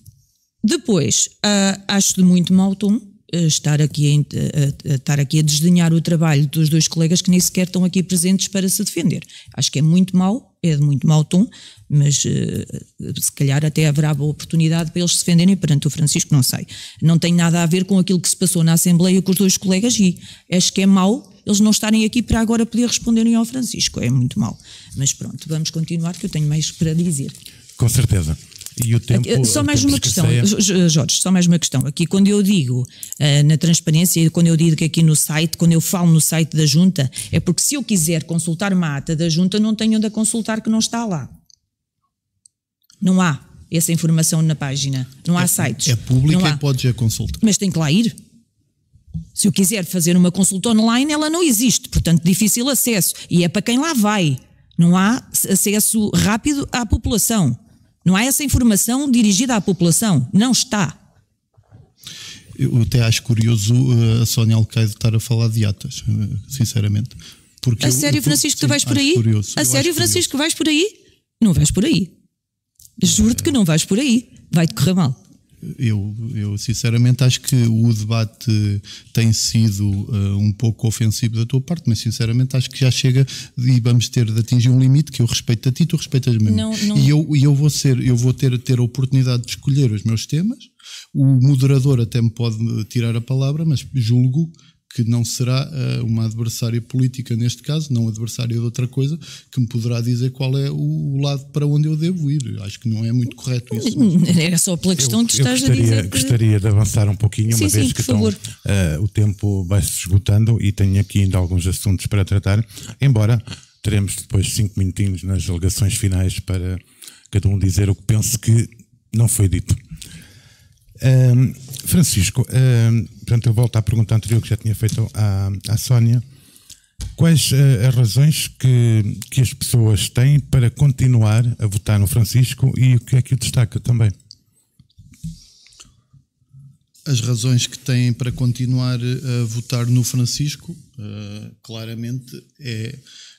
Depois, uh, acho de muito mau tom eh, estar aqui, a, a, a, estar aqui a desdenhar o trabalho dos dois colegas que nem sequer estão aqui presentes para se defender. Acho que é muito mau, é de muito mau tom, mas uh, se calhar até haverá boa oportunidade para eles se defenderem perante o Francisco, não sei. Não tem nada a ver com aquilo que se passou na Assembleia com os dois colegas e acho que é mau eles não estarem aqui para agora poder responderem ao Francisco, é muito mau. Mas pronto, vamos continuar que eu tenho mais para dizer. Com certeza. E o tempo, só mais tempo uma questão, que é- Jorge, só mais uma questão. Aqui, quando eu digo uh, na transparência, quando eu digo que aqui no site, quando eu falo no site da Junta, é porque se eu quiser consultar uma ata da Junta, não tenho onde a consultar que não está lá. Não há essa informação na página. Não há é, sites. É pública e podes a consulta. Mas tem que lá ir. Se eu quiser fazer uma consulta online, ela não existe, portanto, difícil acesso. E é para quem lá vai. Não há acesso rápido à população. Não há essa informação dirigida à população. Não está. Eu até acho curioso eh, a Sónia Alcaide estar a falar de atas, eh, sinceramente. Porque a sério, eu, eu, Francisco, sim, tu vais por aí? Curioso, a sério, Francisco, curioso. vais por aí? Não vais por aí. Juro-te que não vais por aí. Vai-te correr mal eu, eu sinceramente acho que o debate tem sido uh, um pouco ofensivo da tua parte, mas sinceramente acho que já chega e vamos ter de atingir um limite que eu respeito a ti, tu respeitas-me. E eu, eu vou ser, eu vou ter, ter a oportunidade de escolher os meus temas. O moderador até me pode tirar a palavra, mas julgo que não será eh, uma adversária política neste caso, não adversária de outra coisa, que me poderá dizer qual é o lado para onde eu devo ir. Acho que não é muito correto isso. Mas... *laughs* Era só pela questão eu, que estás gostaria, a dizer. Que... Gostaria de avançar um pouquinho, sim, uma vez sim, que estão, uh, o tempo vai se esgotando e tenho aqui ainda alguns assuntos para tratar, embora teremos depois cinco minutinhos nas alegações finais para cada um dizer o que penso que não foi dito. Um, Francisco, um, portanto, eu volto à pergunta anterior que já tinha feito à, à Sónia. Quais uh, as razões que, que as pessoas têm para continuar a votar no Francisco e o que é que o destaca também? as razões que têm para continuar eh, a votar no Francisco, uh, claramente, é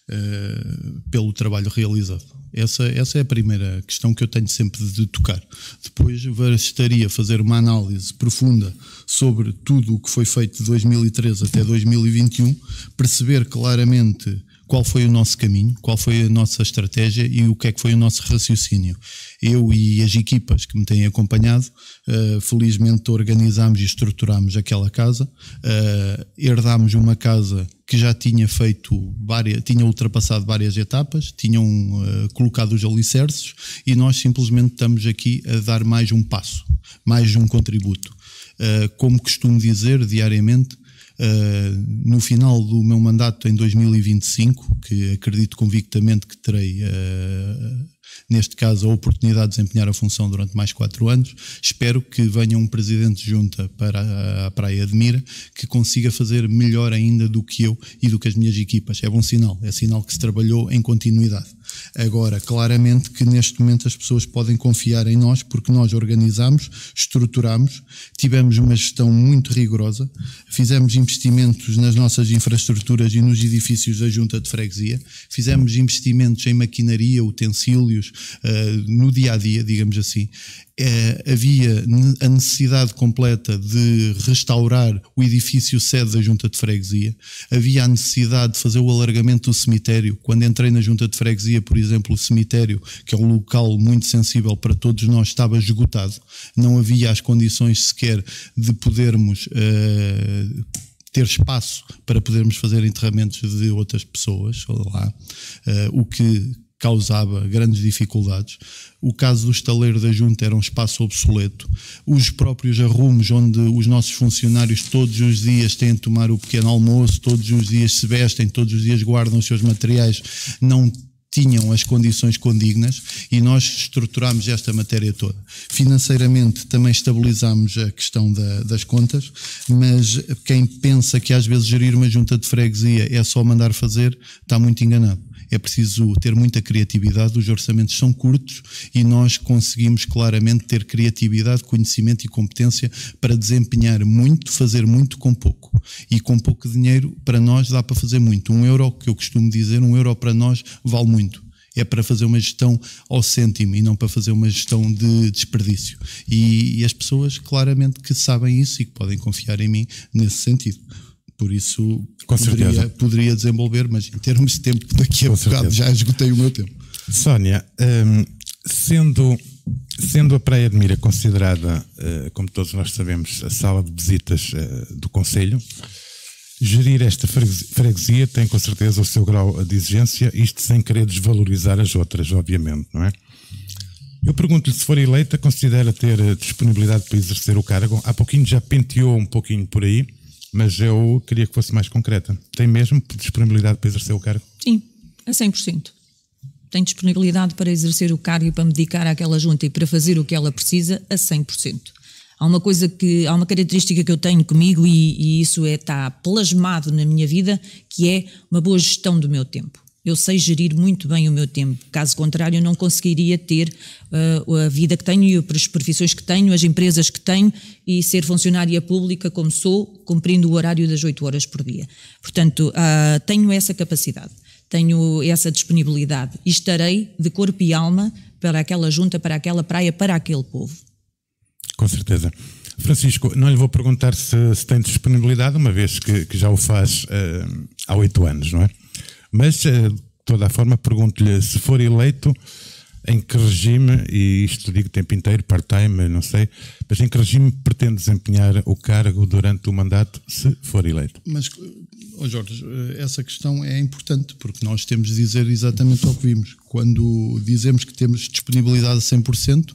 uh, pelo trabalho realizado. Essa, essa é a primeira questão que eu tenho sempre de tocar. Depois, bastaria fazer uma análise profunda sobre tudo o que foi feito de 2013 até 2021, perceber claramente qual foi o nosso caminho, qual foi a nossa estratégia e o que é que foi o nosso raciocínio. Eu e as equipas que me têm acompanhado, eh, felizmente organizámos e estruturámos aquela casa, eh, herdámos uma casa que já tinha feito várias, tinha ultrapassado várias etapas, tinham eh, colocado os alicerces e nós simplesmente estamos aqui a dar mais um passo, mais um contributo. como costumo dizer diariamente, eh, no final do meu mandato em 2025, que acredito convictamente que terei, uh, neste caso, a oportunidade de desempenhar a função durante mais quatro anos, espero que venha um presidente junta para a Praia de Mira que consiga fazer melhor ainda do que eu e do que as minhas equipas. É bom sinal, é sinal que se trabalhou em continuidade. Agora, claramente que neste momento as pessoas podem confiar em nós porque nós organizamos, estruturamos, tivemos uma gestão muito rigorosa, fizemos investimentos nas nossas infraestruturas e nos edifícios da Junta de Freguesia, fizemos investimentos em maquinaria, utensílios, uh, no dia a dia, digamos assim, é, havia a necessidade completa de restaurar o edifício sede da junta de freguesia, havia a necessidade de fazer o alargamento do cemitério. Quando entrei na junta de freguesia, por exemplo, o cemitério, que é um local muito sensível para todos nós, estava esgotado, não havia as condições sequer de podermos. Uh, ter espaço para podermos fazer enterramentos de outras pessoas lá, uh, o que causava grandes dificuldades. O caso do estaleiro da Junta era um espaço obsoleto. Os próprios arrumos, onde os nossos funcionários todos os dias têm de tomar o pequeno almoço, todos os dias se vestem, todos os dias guardam os seus materiais, não tinham as condições condignas e nós estruturámos esta matéria toda. Financeiramente também estabilizámos a questão da, das contas, mas quem pensa que às vezes gerir uma junta de freguesia é só mandar fazer, está muito enganado é preciso ter muita criatividade, os orçamentos são curtos e nós conseguimos claramente ter criatividade, conhecimento e competência para desempenhar muito, fazer muito com pouco. E com pouco dinheiro, para nós, dá para fazer muito. Um euro, que eu costumo dizer, um euro para nós vale muito é para fazer uma gestão ao cêntimo e não para fazer uma gestão de desperdício. E, e as pessoas claramente que sabem isso e que podem confiar em mim nesse sentido. Por isso, Com poderia, poderia desenvolver, mas em termos de tempo, daqui a Com bocado certeza. já esgotei o meu tempo. Sónia, hum, sendo, sendo a Praia de Mira considerada, uh, como todos nós sabemos, a sala de visitas uh, do Conselho, gerir esta freguesia tem com certeza o seu grau de exigência, isto sem querer desvalorizar as outras, obviamente, não é? Eu pergunto-lhe se for eleita, considera ter eh, disponibilidade para exercer o cargo? Há pouquinho já penteou um pouquinho por aí mas eu queria que fosse mais concreta. Tem mesmo disponibilidade para exercer o cargo? Sim, a 100%. Tem disponibilidade para exercer o cargo e para me dedicar àquela junta e para fazer o que ela precisa a 100%. Há uma coisa que, há uma característica que eu tenho comigo e, e isso é, está plasmado na minha vida, que é uma boa gestão do meu tempo. Eu sei gerir muito bem o meu tempo. Caso contrário, eu não conseguiria ter uh, a vida que tenho, as profissões que tenho, as empresas que tenho e ser funcionária pública como sou, cumprindo o horário das 8 horas por dia. Portanto, uh, tenho essa capacidade, tenho essa disponibilidade e estarei de corpo e alma para aquela junta, para aquela praia, para aquele povo. Com certeza. Francisco, não lhe vou perguntar se, se tem disponibilidade, uma vez que, que já o faz uh, há oito anos, não é? Mas, eh, de toda a forma, pergunto-lhe se for eleito, em que regime, e isto digo o tempo inteiro, part-time, não sei, mas em que regime pretende desempenhar o cargo durante o mandato, se for eleito? Mas, oh Jorge, essa questão é importante, porque nós temos de dizer exatamente o que vimos. Quando dizemos que temos disponibilidade a 100%,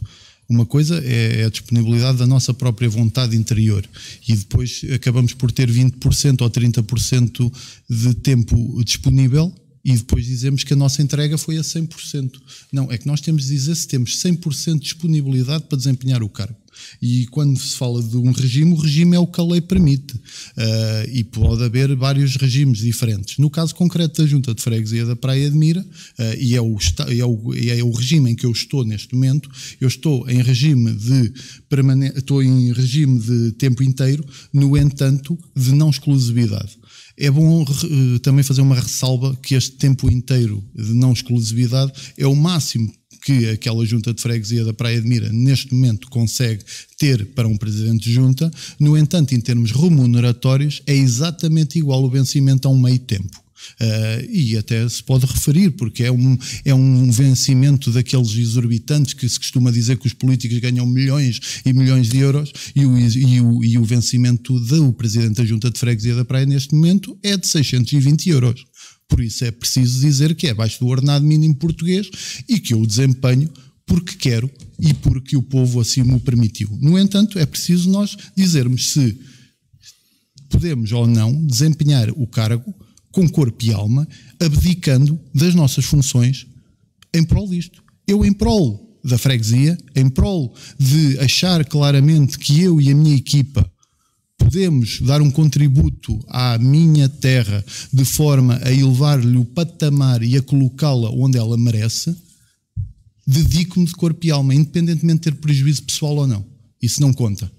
uma coisa é, é a disponibilidade da nossa própria vontade interior e depois acabamos por ter 20% ou 30% de tempo disponível e depois dizemos que a nossa entrega foi a 100%. Não, é que nós temos de dizer se temos 100% de disponibilidade para desempenhar o cargo. E quando se fala de um regime, o regime é o que a lei permite. Uh, e pode haver vários regimes diferentes. No caso concreto da Junta de Freguesia da Praia de Mira, uh, e, é o, e, é o, e é o regime em que eu estou neste momento, eu estou em regime de estou em regime de tempo inteiro, no entanto, de não exclusividade. É bom uh, também fazer uma ressalva que este tempo inteiro de não exclusividade é o máximo que aquela junta de freguesia da Praia de Mira neste momento consegue ter para um presidente de junta. No entanto, em termos remuneratórios, é exatamente igual o vencimento a um meio tempo. Uh, e até se pode referir, porque é um, é um vencimento daqueles exorbitantes que se costuma dizer que os políticos ganham milhões e milhões de euros, e o, e o, e o vencimento do presidente da Junta de Freguesia da Praia neste momento é de 620 euros. Por isso é preciso dizer que é abaixo do ordenado mínimo português e que eu o desempenho porque quero e porque o povo assim me permitiu. No entanto, é preciso nós dizermos se podemos ou não desempenhar o cargo com corpo e alma, abdicando das nossas funções em prol disto. Eu, em prol da freguesia, em prol de achar claramente que eu e a minha equipa podemos dar um contributo à minha terra de forma a elevar-lhe o patamar e a colocá-la onde ela merece, dedico-me de corpo e alma, independentemente de ter prejuízo pessoal ou não. Isso não conta.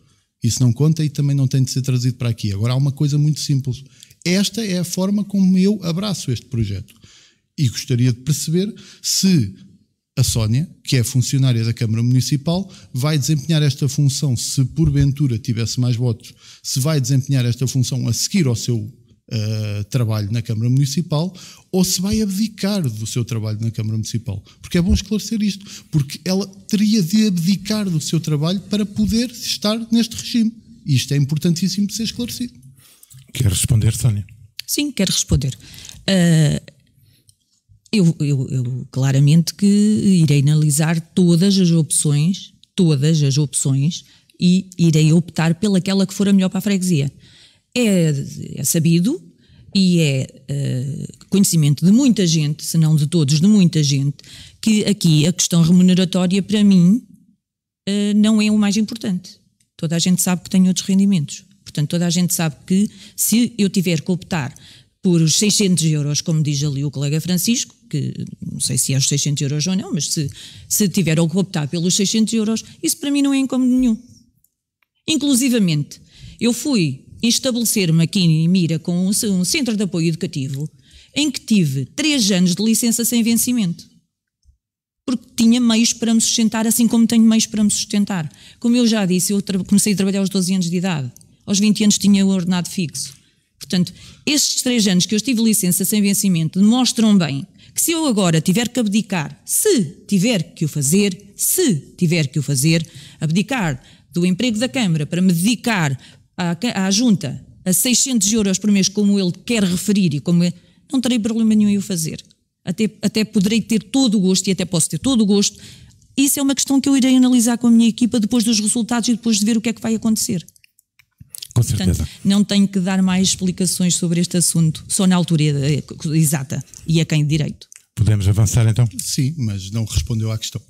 Isso não conta e também não tem de ser trazido para aqui. Agora há uma coisa muito simples. Esta é a forma como eu abraço este projeto. E gostaria de perceber se a Sónia, que é funcionária da Câmara Municipal, vai desempenhar esta função, se porventura tivesse mais votos, se vai desempenhar esta função a seguir ao seu uh, trabalho na Câmara Municipal ou se vai abdicar do seu trabalho na Câmara Municipal. Porque é bom esclarecer isto, porque ela teria de abdicar do seu trabalho para poder estar neste regime. E isto é importantíssimo de ser esclarecido. Quer responder, Sónia? Sim, quero responder. Uh eu, eu, eu claramente que irei analisar todas as opções, todas as opções, e irei optar pelaquela que for a melhor para a freguesia. É, é sabido e é uh, conhecimento de muita gente, se não de todos, de muita gente, que aqui a questão remuneratória, para mim, uh, não é o mais importante. Toda a gente sabe que tem outros rendimentos. Portanto, toda a gente sabe que se eu tiver que optar por os 600 euros, como diz ali o colega Francisco, que não sei se é os 600 euros ou não, mas se, se tiver ou que optar pelos 600 euros, isso para mim não é incómodo nenhum. Inclusivamente, eu fui estabelecer-me aqui em Mira com um, um centro de apoio educativo em que tive três anos de licença sem vencimento. Porque tinha meios para me sustentar, assim como tenho meios para me sustentar. Como eu já disse, eu comecei a trabalhar aos 12 anos de idade. Aos 20 anos tinha o ordenado fixo. Portanto, estes três anos que eu tive licença sem vencimento demonstram bem que se eu agora tiver que abdicar, se tiver que o fazer, se tiver que o fazer, abdicar do emprego da Câmara para me dedicar à, à Junta a 600 euros por mês, como ele quer referir e como é, não terei problema nenhum em o fazer. Até, até poderei ter todo o gosto e até posso ter todo o gosto. Isso é uma questão que eu irei analisar com a minha equipa depois dos resultados e depois de ver o que é que vai acontecer. Com certeza. Portanto, não tenho que dar mais explicações sobre este assunto, só na altura eh, exata e a quem direito. Podemos avançar então? Sim, mas não respondeu à questão.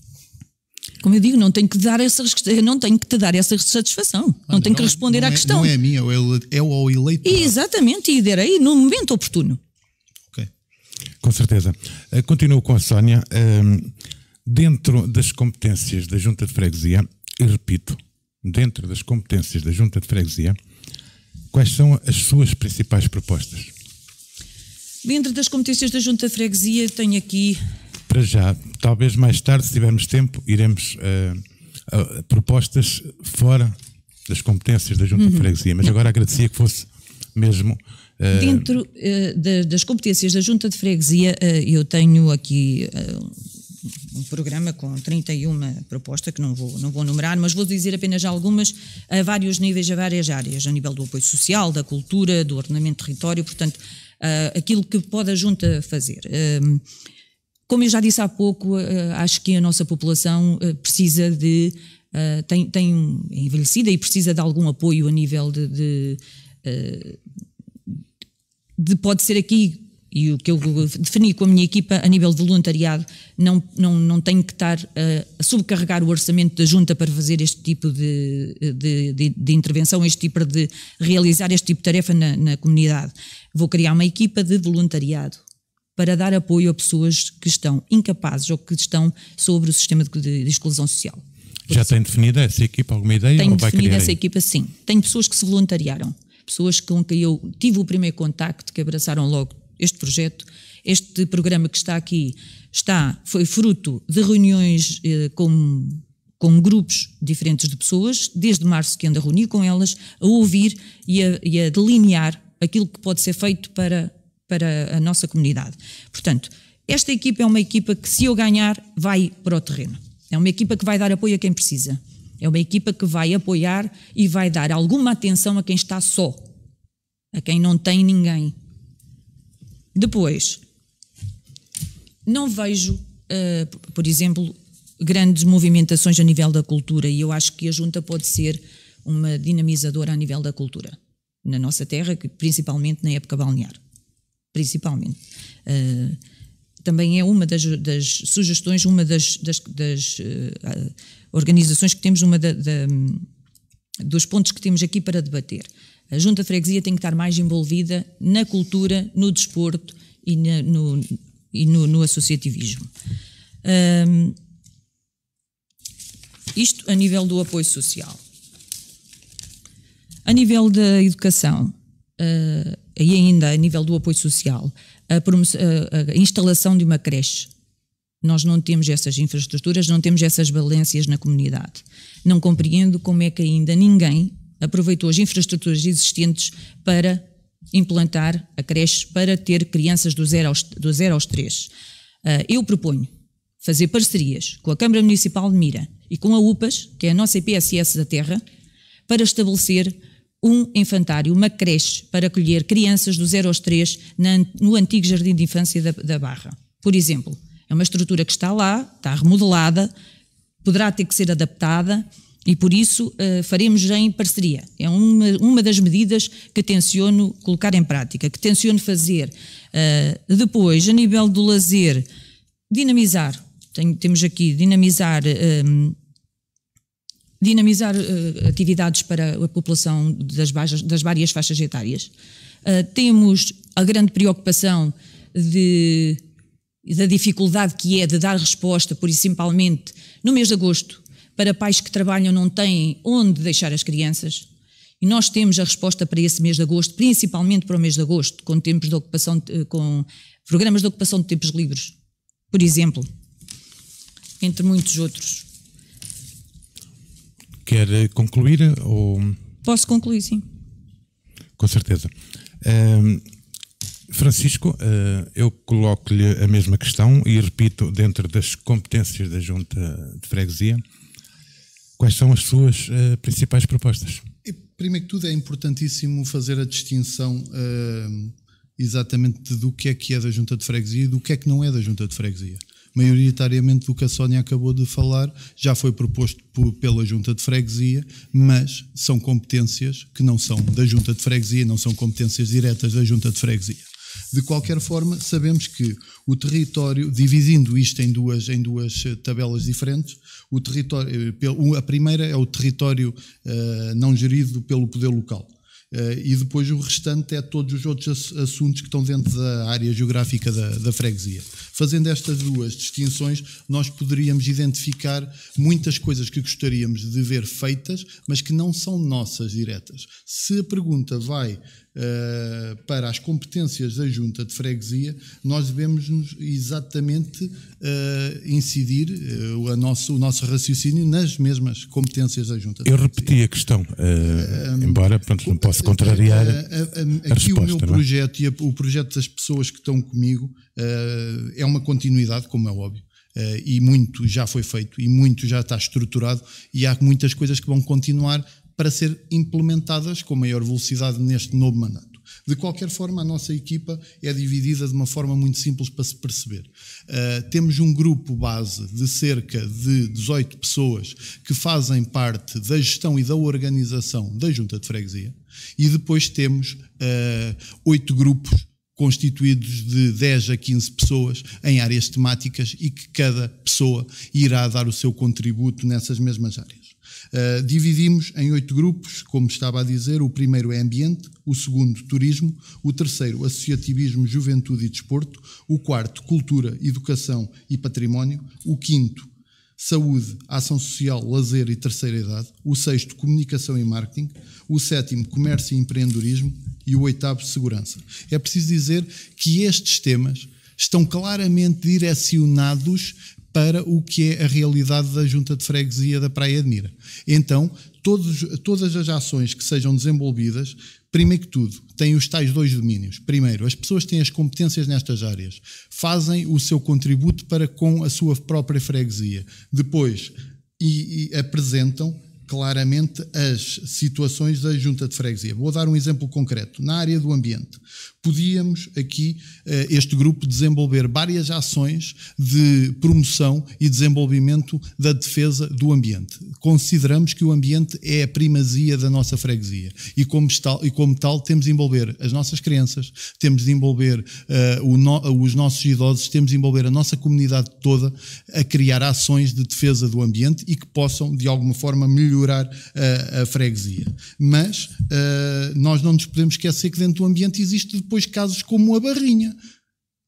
Como eu digo, não tenho que dar essa eh, não tenho que te dar essa satisfação, não ah, tenho não que é- responder é, à é, questão. Não é a minha, é o é eleito. Exatamente, e darei no momento oportuno. Ok. Com certeza. Eh, continuo com a Sónia. Ehm, dentro das competências da Junta de Freguesia, e repito, dentro das competências da Junta de Freguesia, Quais são as suas principais propostas? Dentro das competências da Junta de Freguesia, tenho aqui. Para já, talvez mais tarde, se tivermos tempo, iremos uh, uh, propostas fora das competências da Junta uhum. de Freguesia, mas agora agradecia que fosse mesmo. Uh... Dentro uh, das competências da Junta de Freguesia, uh, eu tenho aqui um programa com 31 propostas, que não vou, não vou numerar, mas vou dizer apenas algumas, a vários níveis, a várias áreas, a nível do apoio social, da cultura, do ordenamento do território, portanto, uh, aquilo que pode a Junta fazer. Uh, como eu já disse há pouco, uh, acho que a nossa população ah, precisa de. tem, tem é envelhecida e precisa de algum apoio a nível de, de de pode ser aqui e o que eu defini com a minha equipa a nível de voluntariado, não, não, não tenho que estar eh, a subcarregar o orçamento da Junta para fazer este tipo de, de, de, de intervenção, este tipo de realizar este tipo de tarefa na, na comunidade. Vou criar uma equipa de voluntariado para dar apoio a pessoas que estão incapazes ou que estão sobre o sistema de, de exclusão social. Por Já isso, tem definida essa equipa, alguma ideia? Tenho ou vai definida essa aí? equipa, sim. Tenho pessoas que se voluntariaram, pessoas com quem eu tive o primeiro contacto, que abraçaram logo este projeto, este programa que está aqui, está, foi fruto de reuniões eh, com, com grupos diferentes de pessoas, desde março que ando a reunir com elas, a ouvir e a, e a delinear aquilo que pode ser feito para, para a nossa comunidade. Portanto, esta equipa é uma equipa que, se eu ganhar, vai para o terreno. É uma equipa que vai dar apoio a quem precisa. É uma equipa que vai apoiar e vai dar alguma atenção a quem está só, a quem não tem ninguém, depois, não vejo, uh, por exemplo, grandes movimentações a nível da cultura e eu acho que a junta pode ser uma dinamizadora a nível da cultura na nossa terra, principalmente na época balnear. Principalmente. Uh, também é uma das, das sugestões, uma das, das, das uh, organizações que temos, uma da, da, dos pontos que temos aqui para debater. A junta de freguesia tem que estar mais envolvida na cultura, no desporto e, na, no, e no, no, associativismo. Um, isto a nível do apoio social. A nível da educação, uh, e ainda a nível do apoio social, a, a, a instalação de uma creche nós não temos essas infraestruturas, não temos essas valências na comunidade. Não compreendo como é que ainda ninguém aproveitou as infraestruturas existentes para implantar a creche para ter crianças do zero aos, do zero aos 3. Ah, eu proponho fazer parcerias com a Câmara Municipal de Mira e com a UPAS, que é a nossa IPSS da Terra, para estabelecer um infantário, uma creche para acolher crianças do 0 aos 3 na, no antigo Jardim de Infância da, da, Barra. Por exemplo, é uma estrutura que está lá, está remodelada, poderá ter que ser adaptada e por isso uh, faremos já em parceria. É uma, uma das medidas que tenciono colocar em prática, que tenciono fazer. Uh, depois, a nível do lazer, dinamizar. Tenho, temos aqui dinamizar. Um, ehm, dinamizar uh, atividades para a população das, baixas, das várias faixas etárias. temos a grande preocupação de, da dificuldade que é de dar resposta, por e simplesmente, no mês de agosto, para pais que trabalham não têm onde deixar as crianças. E nós temos a resposta para esse mês de agosto, principalmente para o mês de agosto, com tempos de ocupação, eh, com programas de ocupação de tempos livres, por exemplo, entre muitos outros. Quer eh, concluir eh, ou? Posso concluir, sim. Com certeza. Um, ehm, Francisco, eu coloco-lhe a mesma questão e repito, dentro das competências da Junta de Freguesia, Quais são as suas uh, principais propostas? primeiro que tudo, é importantíssimo fazer a distinção uh, exatamente do que é que é da junta de freguesia e do que é que não é da junta de freguesia. Maioritariamente do que a Sónia acabou de falar já foi proposto por, pela junta de freguesia, mas são competências que não são da junta de freguesia, não são competências diretas da junta de freguesia. De qualquer forma, sabemos que o território, dividindo isto em duas, em duas eh, tabelas diferentes, o território, eh, a primeira é o território eh, não gerido pelo poder local. Eh, e depois o restante é todos os outros assuntos que estão dentro da área geográfica da, da freguesia. Fazendo estas duas distinções, nós poderíamos identificar muitas coisas que gostaríamos de ver feitas, mas que não são nossas diretas. Se a pergunta vai eh, para as competências da junta de freguesia, nós devemos exatamente uh, incidir uh, nosso, o nosso raciocínio nas mesmas competências da junta. Eu repeti a questão, embora pronto não posso contrariar a, a, a, aqui resposta, o meu é? projeto é? e o projeto das pessoas que estão comigo é uma continuidade, como é óbvio. Uh, e muito já foi feito e muito já está estruturado e há muitas coisas que vão continuar para ser implementadas com maior velocidade neste novo mandato. De qualquer forma, a nossa equipa é dividida de uma forma muito simples para se perceber. Uh, temos um grupo base de cerca de 18 pessoas que fazem parte da gestão e da organização da junta de freguesia, e depois temos ah, oito grupos constituídos de 10 a 15 pessoas em áreas temáticas e que cada pessoa irá dar o seu contributo nessas mesmas áreas. Eh, dividimos em oito grupos, como estava a dizer: o primeiro é ambiente, o segundo, turismo, o terceiro, associativismo, juventude e desporto, o quarto, cultura, educação e património, o quinto, saúde, ação social, lazer e terceira idade, o sexto, comunicação e marketing, o sétimo, comércio e empreendedorismo e o oitavo, segurança. É preciso dizer que estes temas estão claramente direcionados para o que é a realidade da Junta de Freguesia da Praia de Mira. Então, todos, todas as ações que sejam desenvolvidas, primeiro que tudo, têm os tais dois domínios. Primeiro, as pessoas têm as competências nestas áreas, fazem o seu contributo para com a sua própria freguesia. Depois, e, e apresentam claramente as situações da junta de freguesia. Vou dar um exemplo concreto. Na área do ambiente, podíamos aqui, eh, este grupo, desenvolver várias ações de promoção e desenvolvimento da defesa do ambiente. Consideramos que o ambiente é a primazia da nossa freguesia e, como tal, e como tal temos de envolver as nossas crianças, temos de envolver uh, no, os nossos idosos, temos de envolver a nossa comunidade toda a criar ações de defesa do ambiente e que possam, de alguma forma, melhorar uh, a freguesia. Mas uh, nós não nos podemos esquecer que dentro do ambiente existe depois depois casos como a Barrinha.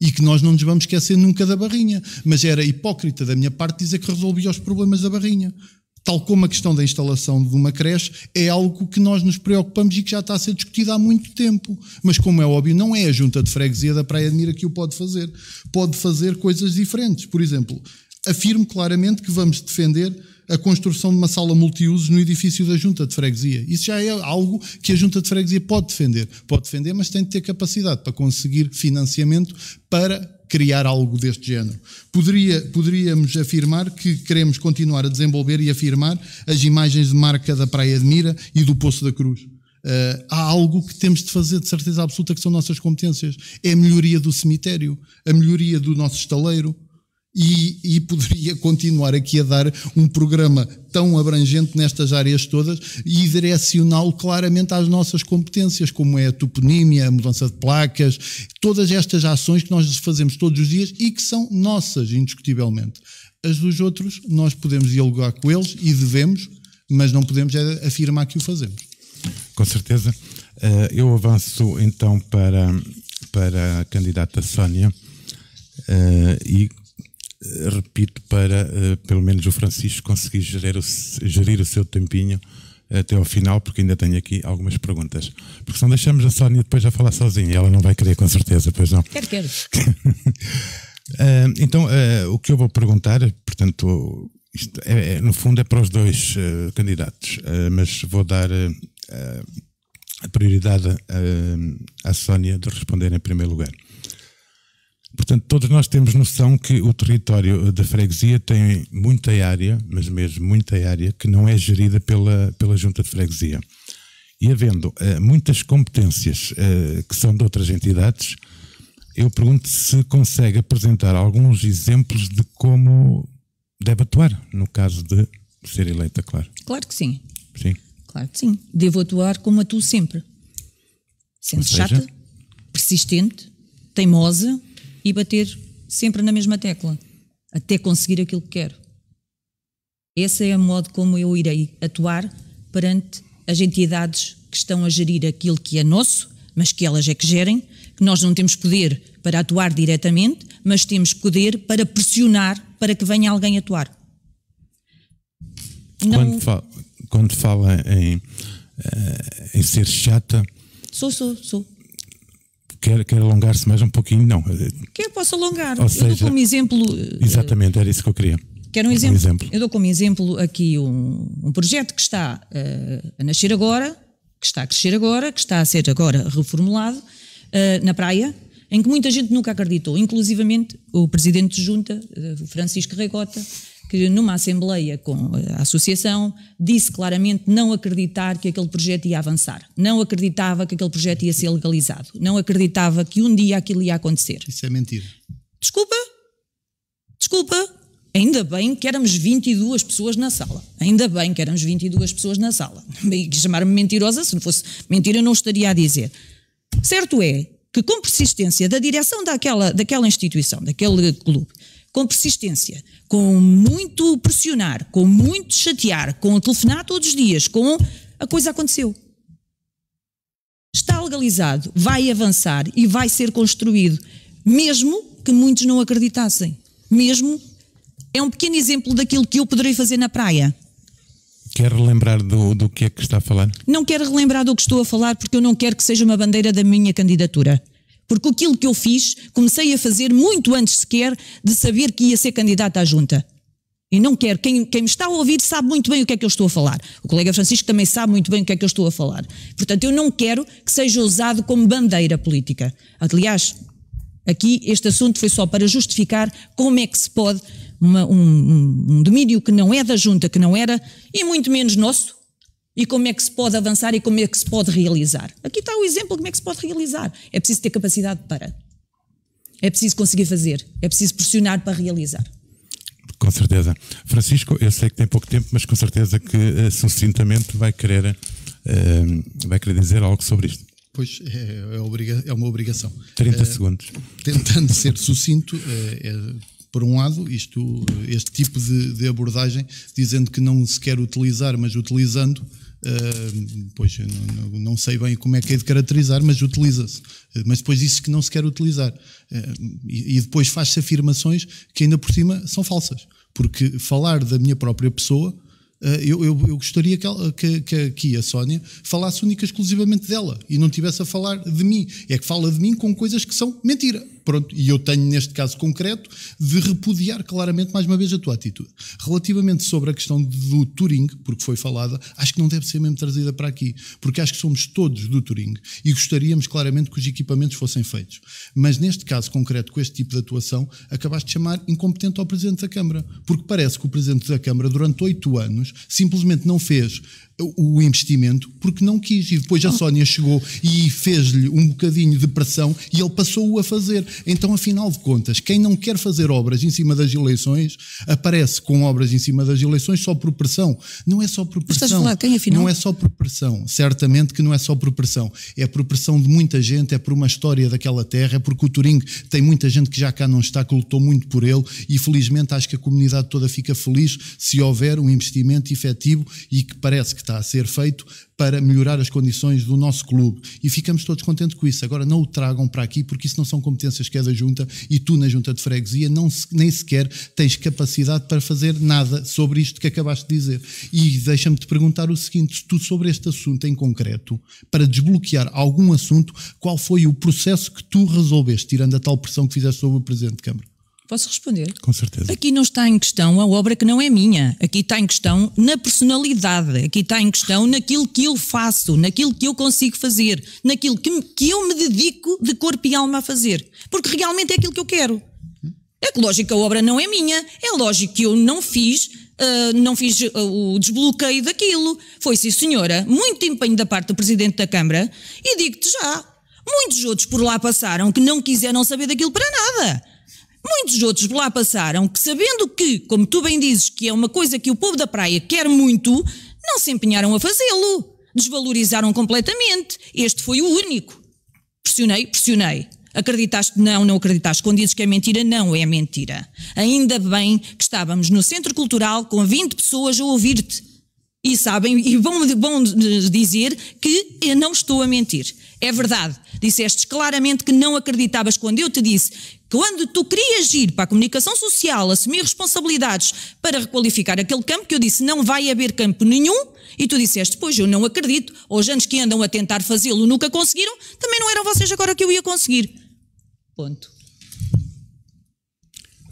E que nós não nos vamos esquecer nunca da Barrinha. Mas era hipócrita da minha parte dizer que resolvia os problemas da Barrinha. Tal como a questão da instalação de uma creche é algo que nós nos preocupamos e que já está a ser discutido há muito tempo. Mas, como é óbvio, não é a junta de freguesia da Praia de Mira que o pode fazer. Pode fazer coisas diferentes. Por exemplo, afirmo claramente que vamos defender a construção de uma sala multiusos no edifício da junta de freguesia. Isso já é algo que a junta de freguesia pode defender. Pode defender, mas tem de ter capacidade para conseguir financiamento para criar algo deste género. Poderia, poderíamos afirmar que queremos continuar a desenvolver e afirmar as imagens de marca da Praia de Mira e do Poço da Cruz. Uh, há algo que temos de fazer de certeza absoluta que são nossas competências. É a melhoria do cemitério, a melhoria do nosso estaleiro, e, e, poderia continuar aqui a dar um programa tão abrangente nestas áreas todas e direcioná-lo claramente às nossas competências, como é a toponímia, a mudança de placas, todas estas ações que nós fazemos todos os dias e que são nossas, indiscutivelmente. As dos outros, nós podemos dialogar com eles e devemos, mas não podemos é afirmar que o fazemos. Com certeza. Eh, eu avanço então para, para a candidata Sónia. Uh, e eh, repito, para eh, pelo menos o Francisco conseguir gerir o, gerir o seu tempinho eh, até ao final, porque ainda tenho aqui algumas perguntas. Porque não deixamos a Sónia depois a falar sozinha, ela não vai querer com certeza, pois não. Quer, quer. *laughs* então, o que eu vou perguntar, portanto, isto é, é no fundo é para os dois candidatos, mas vou dar a prioridade à Sónia de responder em primeiro lugar. Portanto, todos nós temos noção que o território eh, da freguesia tem muita área, mas mesmo muita área, que não é gerida pela, pela junta de freguesia. E havendo uh, muitas competências uh, que são de outras entidades, eu pergunto se consegue apresentar alguns exemplos de como deve atuar, no caso de ser eleita, claro. Claro que sim. Sim. Claro que sim. Devo atuar como atuo sempre. Sendo seja, chata, persistente, teimosa, e bater sempre na mesma tecla, até conseguir aquilo que quero. Esse é o modo como eu irei atuar perante as entidades que estão a gerir aquilo que é nosso, mas que elas é que gerem, que nós não temos poder para atuar diretamente, mas temos poder para pressionar para que venha alguém atuar. Não... Quando, fala, quando fala em, eh, em ser chata. Sou, sou, sou quer, quer alongar-se mais um pouquinho, não. Quer, posso alongar. Ou seja, eu dou como exemplo. Eh, exatamente, era isso que eu queria. Quero um exemplo. um exemplo. Eu dou como exemplo aqui um, um projeto que está uh, a nascer agora, que está a crescer agora, que está a ser agora reformulado uh, na praia, em que muita gente nunca acreditou, inclusivamente o presidente de junta, Francisco Regota, que numa assembleia com a associação disse claramente não acreditar que aquele projeto ia avançar, não acreditava que aquele projeto ia ser legalizado, não acreditava que um dia aquilo ia acontecer. Isso é mentira. Desculpa, desculpa, Ainda bem que éramos 22 pessoas na sala. Ainda bem que éramos 22 pessoas na sala. Bem, *laughs* chamar-me mentirosa, se não fosse mentira, não estaria a dizer. Certo é que, com persistência da direção daquela, daquela instituição, daquele clube, com persistência, com muito pressionar, com muito chatear, com telefonar todos os dias, com a coisa aconteceu. Está legalizado, vai avançar e vai ser construído, mesmo que muitos não acreditassem. Mesmo é um pequeno exemplo daquilo que eu poderei fazer na praia. Quer relembrar do, do que é que está a falar? Não quero relembrar do que estou a falar porque eu não quero que seja uma bandeira da minha candidatura. Porque aquilo que eu fiz, comecei a fazer muito antes sequer de saber que ia ser candidata à junta. E não quero. Quem, quem, me está a ouvir sabe muito bem o que é que eu estou a falar. O colega Francisco também sabe muito bem o que é que eu estou a falar. Portanto, eu não quero que seja usado como bandeira política. Aliás, aqui este assunto foi só para justificar como é que se pode uma, um, um, um domínio que não é da junta, que não era, e muito menos nosso, e como é que se pode avançar e como é que se pode realizar. Aqui está o exemplo de como é que se pode realizar. É preciso ter capacidade para. É preciso conseguir fazer. É preciso pressionar para realizar. Com certeza. Francisco, eu sei que tem pouco tempo, mas com certeza que eh, sucintamente vai querer, uh, vai querer dizer algo sobre isto. Pois é, é, obriga é uma obrigação. 30 uh, eh, segundos. Tentando ser sucinto, é por um lado, isto, este tipo de, de, abordagem, dizendo que não se quer utilizar, mas utilizando, Uh, pois não, não, sei bem como é que é de caracterizar, mas utiliza-se. Uh, mas depois disse que não se quer utilizar. Uh, e, e, depois faz-se afirmações que ainda por cima são falsas. Porque falar da minha própria pessoa, eh, eu, eu, eu, gostaria que, ela, que, que a Sónia falasse única exclusivamente dela e não tivesse a falar de mim. É que fala de mim com coisas que são mentira pronto, e eu tenho neste caso concreto, de repudiar claramente, mais uma vez, a tua atitude. Relativamente sobre a questão do Turing, porque foi falada, acho que não deve ser mesmo trazida para aqui, porque acho que somos todos do Turing e gostaríamos claramente que os equipamentos fossem feitos. Mas neste caso concreto, com este tipo de atuação, acabaste de chamar incompetente ao Presidente da Câmara, porque parece que o Presidente da Câmara, durante oito anos, simplesmente não fez o investimento porque não quis. E depois a ah. Sónia chegou e fez-lhe um bocadinho de pressão e ele passou-o a fazer. Então, afinal de contas, quem não quer fazer obras em cima das eleições aparece com obras em cima das eleições só por pressão. Não é só por pressão. Estás a falar, quem afinal? Não é só por pressão. Certamente que não é só por pressão. É por pressão de muita gente, é por uma história daquela terra, é porque o Turing tem muita gente que já cá não está, que lutou muito por ele e felizmente acho que a comunidade toda fica feliz se houver um investimento efetivo e que parece que está a ser feito para melhorar as condições do nosso clube. E ficamos todos contentes com isso. Agora não o tragam para aqui, porque isso não são competências que é da Junta e tu, na Junta de Freguesia, não, nem sequer tens capacidade para fazer nada sobre isto que acabaste de dizer. E deixa-me te perguntar o seguinte: tu, sobre este assunto em concreto, para desbloquear algum assunto, qual foi o processo que tu resolveste, tirando a tal pressão que fizeste sobre o Presidente de Câmara? Posso responder? Com certeza. Aqui não está em questão a obra que não é minha. Aqui está em questão na personalidade. Aqui está em questão naquilo que eu faço, naquilo que eu consigo fazer, naquilo que, que eu me dedico de corpo e alma a fazer. Porque realmente é aquilo que eu quero. É que lógico que a obra não é minha. É lógico que eu não fiz Uh, não fiz uh, o desbloqueio daquilo. Foi, sim, senhora, muito empenho da parte do Presidente da Câmara e digo-te já, muitos outros por lá passaram que não quiseram saber daquilo para nada. Muitos outros lá passaram que, sabendo que, como tu bem dizes, que é uma coisa que o povo da praia quer muito, não se empenharam a fazê-lo. Desvalorizaram completamente. Este foi o único. Pressionei, pressionei. Acreditaste? Não, não acreditaste. Quando dizes que é mentira, não é mentira. Ainda bem que estávamos no Centro Cultural com 20 pessoas a ouvir-te. E sabem, e vão, vão dizer que eu não estou a mentir. É verdade. Disseste claramente que não acreditavas quando eu te disse quando tu querias ir para a comunicação social, assumir responsabilidades para requalificar aquele campo, que eu disse não vai haver campo nenhum, e tu disseste, pois eu não acredito, hoje anos que andam a tentar fazê-lo nunca conseguiram, também não eram vocês agora que eu ia conseguir. Ponto.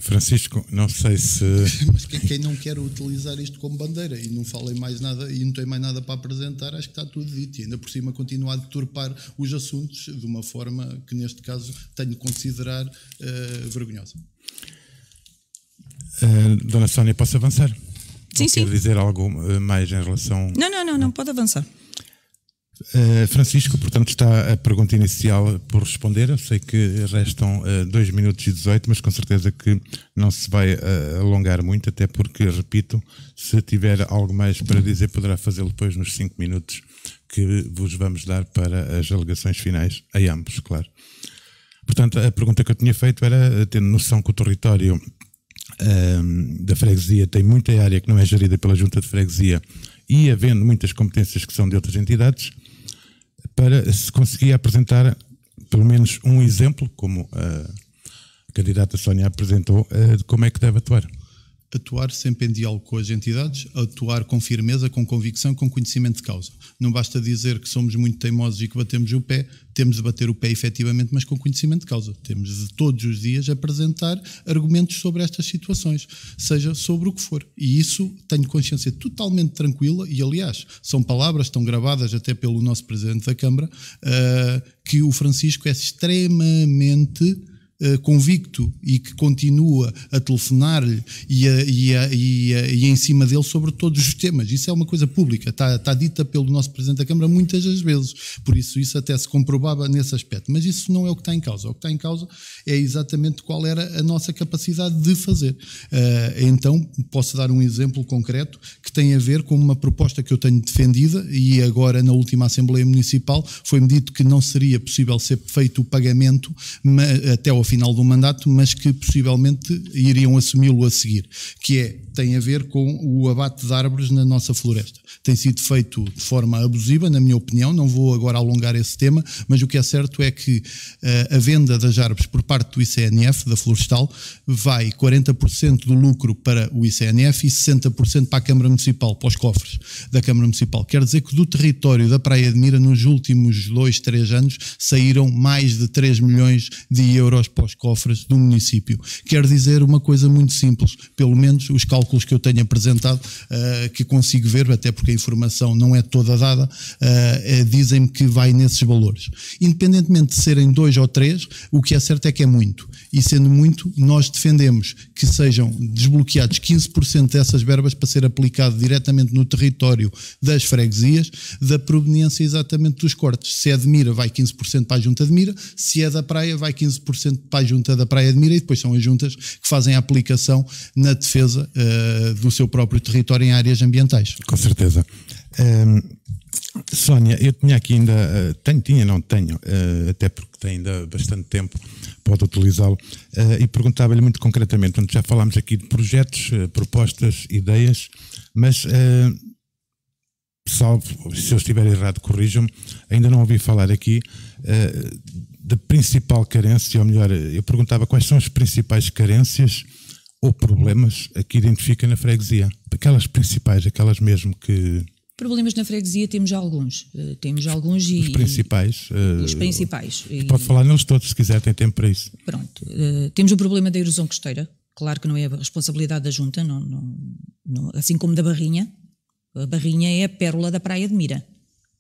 Francisco, não sei se. *laughs* Mas quem não quer utilizar isto como bandeira e não falei mais nada e não tem mais nada para apresentar, acho que está tudo dito. E ainda por cima continua a deturpar os assuntos de uma forma que, neste caso, tenho de considerar uh, vergonhosa. Uh, dona Sónia, posso avançar? Sim, Ou sim. Quer dizer algo eh, mais em relação. Não, não, não, não, não pode avançar. Eh, Francisco, portanto, está a pergunta inicial por responder. Eu sei que restam 2 uh, eh, minutos e 18, mas com certeza que não se vai uh, alongar muito, até porque, repito, se tiver algo mais para dizer, poderá fazê-lo depois nos 5 minutos que vos vamos dar para as alegações finais, a ambos, claro. Portanto, a pergunta que eu tinha feito era, tendo noção que o território ehm, da freguesia tem muita área que não é gerida pela junta de freguesia e havendo muitas competências que são de outras entidades, para se conseguir apresentar pelo menos um exemplo, como a candidata Sónia apresentou, eh, de como é que deve atuar atuar sempre em diálogo com as entidades, atuar com firmeza, com convicção, com conhecimento de causa. Não basta dizer que somos muito teimosos e que batemos o pé, temos de bater o pé efetivamente, mas com conhecimento de causa. Temos de todos os dias apresentar argumentos sobre estas situações, seja sobre o que for. E isso tenho consciência totalmente tranquila e, aliás, são palavras estão gravadas até pelo nosso Presidente da Câmara, uh, que o Francisco é extremamente eh, convicto e que continua a telefonar-lhe e, a, e, a, e, a, e em cima dele sobre todos os temas. Isso é uma coisa pública, está, está dita pelo nosso Presidente da Câmara muitas das vezes, por isso isso até se comprovava nesse aspecto. Mas isso não é o que está em causa. O que está em causa é exatamente qual era a nossa capacidade de fazer. Uh, então, posso dar um exemplo concreto que tem a ver com uma proposta que eu tenho defendida e agora na última Assembleia Municipal foi-me dito que não seria possível ser feito o pagamento até ao final do mandato, mas que possivelmente iriam assumi-lo a seguir, que é tem a ver com o abate de árvores na nossa floresta. Tem sido feito de forma abusiva, na minha opinião, não vou agora alongar esse tema, mas o que é certo é que uh, a venda das árvores por parte do ICNF, da Florestal, vai 40% do lucro para o ICNF e 60% para a Câmara Municipal, para os cofres da Câmara Municipal. Quer dizer que do território da Praia de Mira, nos últimos dois, três anos, saíram mais de 3 milhões de euros para os cofres do município. Quer dizer uma coisa muito simples, pelo menos os cálculos que eu tenho apresentado, uh, que consigo ver, até porque a informação não é toda dada, uh, dizem-me que vai nesses valores. Independentemente de serem dois ou três, o que é certo é que é muito. E sendo muito, nós defendemos que sejam desbloqueados 15% dessas verbas para ser aplicado diretamente no território das freguesias, da proveniência exatamente dos cortes. Se é de mira, vai 15% para a junta de mira, se é da praia, vai 15% para a junta da Praia de Mira e depois são as juntas que fazem a aplicação na defesa uh, do seu próprio território em áreas ambientais. Com certeza. Um, ehm, Sónia, eu tinha aqui ainda, uh, tenho, tinha, não tenho, uh, até porque tem ainda bastante tempo, pode utilizá-lo, uh, e perguntava-lhe muito concretamente, portanto, já falámos aqui de projetos, propostas, ideias, mas salvo, se eu estiver errado, corrijam-me, ainda não ouvi falar aqui uh, da principal carência, ou melhor, eu perguntava quais são as principais carências ou problemas a que identifica na freguesia. Aquelas principais, aquelas mesmo que. Problemas na freguesia temos alguns. Eh, temos alguns os e. Os principais. Eh, os principais. E... Pode falar neles todos se quiser, tem tempo para isso. Pronto. Uh, temos o problema da erosão costeira. Claro que não é a responsabilidade da Junta, não, não, não assim como da Barrinha. A Barrinha é a pérola da Praia de Mira.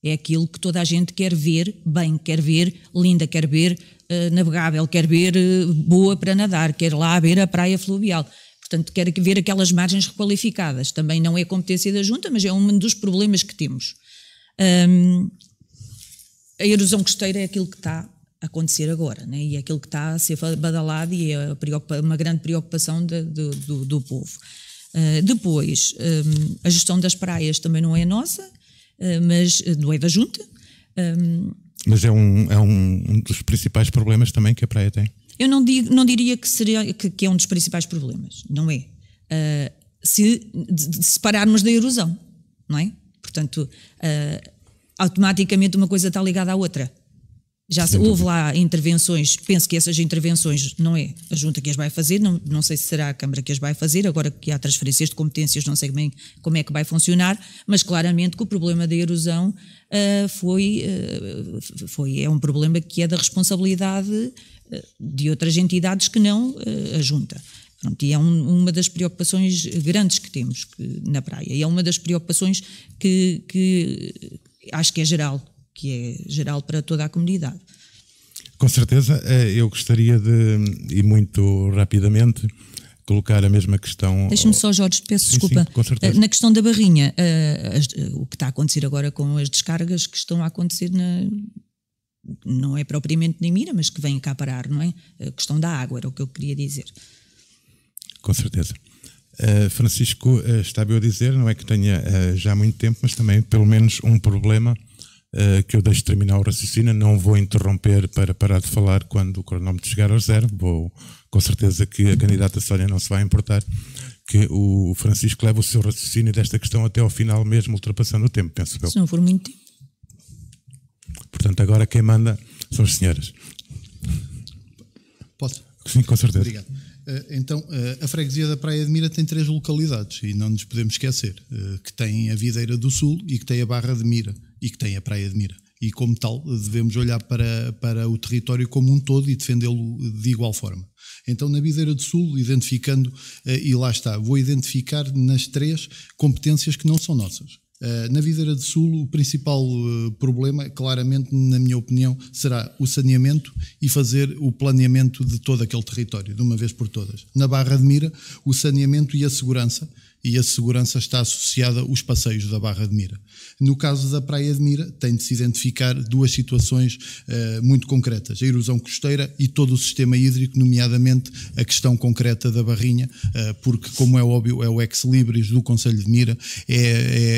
É aquilo que toda a gente quer ver bem, quer ver linda, quer ver uh, navegável, quer ver uh, boa para nadar, quer lá ver a praia fluvial. Portanto, quer ver aquelas margens requalificadas. Também não é competência da Junta, mas é um dos problemas que temos. Um, a erosão costeira é aquilo que está a acontecer agora, né? e é aquilo que está a ser badalado e é uma grande preocupação de, de, do, do, povo. Uh, depois, um, a gestão das praias também não é nossa, eh, mas eh, do Eva Junta. Um, ehm, mas é um, é um dos principais problemas também que a praia tem. Eu não, digo, não diria que, seria, que, que é um dos principais problemas, não é? Uh, se separarmos da erosão, não é? Portanto, uh, automaticamente uma coisa está ligada à outra. Já se, houve lá intervenções, penso que essas intervenções não é a Junta que as vai fazer, não, não sei se será a Câmara que as vai fazer, agora que há transferências de competências, não sei bem como é que vai funcionar, mas claramente que o problema da erosão uh, foi, uh, foi, é um problema que é da responsabilidade eh, de outras entidades que não uh, a Junta. Pronto, e é um, uma das preocupações grandes que temos na praia, e é uma das preocupações que, que acho que é geral que é geral para toda a comunidade. Com certeza, eh, eu gostaria de, e muito rapidamente, colocar a mesma questão. Deixa-me só, Jorge, peço sim, desculpa. Sim, eh, na questão da barrinha, eh, o que está a acontecer agora com as descargas que estão a acontecer na, Não é propriamente na mira, mas que vem cá parar, não é? A questão da água era o que eu queria dizer. Com certeza. Francisco, está bem a dizer, não é que tenha já muito tempo, mas também pelo menos um problema eh, que eu deixo terminar o raciocínio, não vou interromper para parar de falar quando o cronómetro chegar ao zero, vou com certeza que a candidata Sónia não se vai importar que o Francisco leve o seu raciocínio desta questão até ao final mesmo, ultrapassando o tempo, penso eu. Se não for muito tempo. Portanto, agora quem manda são as senhoras. Posso? Sim, com certeza. Obrigado. Eh, então, eh, a freguesia da Praia de Mira tem três localidades e não nos podemos esquecer, que tem a Videira do Sul e que tem a Barra de Mira e que tem a Praia de Mira. E, como tal, devemos olhar para, para o território como um todo e defendê-lo de igual forma. Então, na Bideira do Sul, identificando, eh, e lá está, vou identificar nas três competências que não são nossas. Eh, na Videira do Sul, o principal eh, problema, claramente, na minha opinião, será o saneamento e fazer o planeamento de todo aquele território, de uma vez por todas. Na Barra de Mira, o saneamento e a segurança, e a segurança está associada aos passeios da Barra de Mira. No caso da Praia de Mira, tem de se identificar duas situações uh, muito concretas: a erosão costeira e todo o sistema hídrico, nomeadamente a questão concreta da barrinha, uh, porque, como é óbvio, é o ex-libris do Conselho de Mira, é,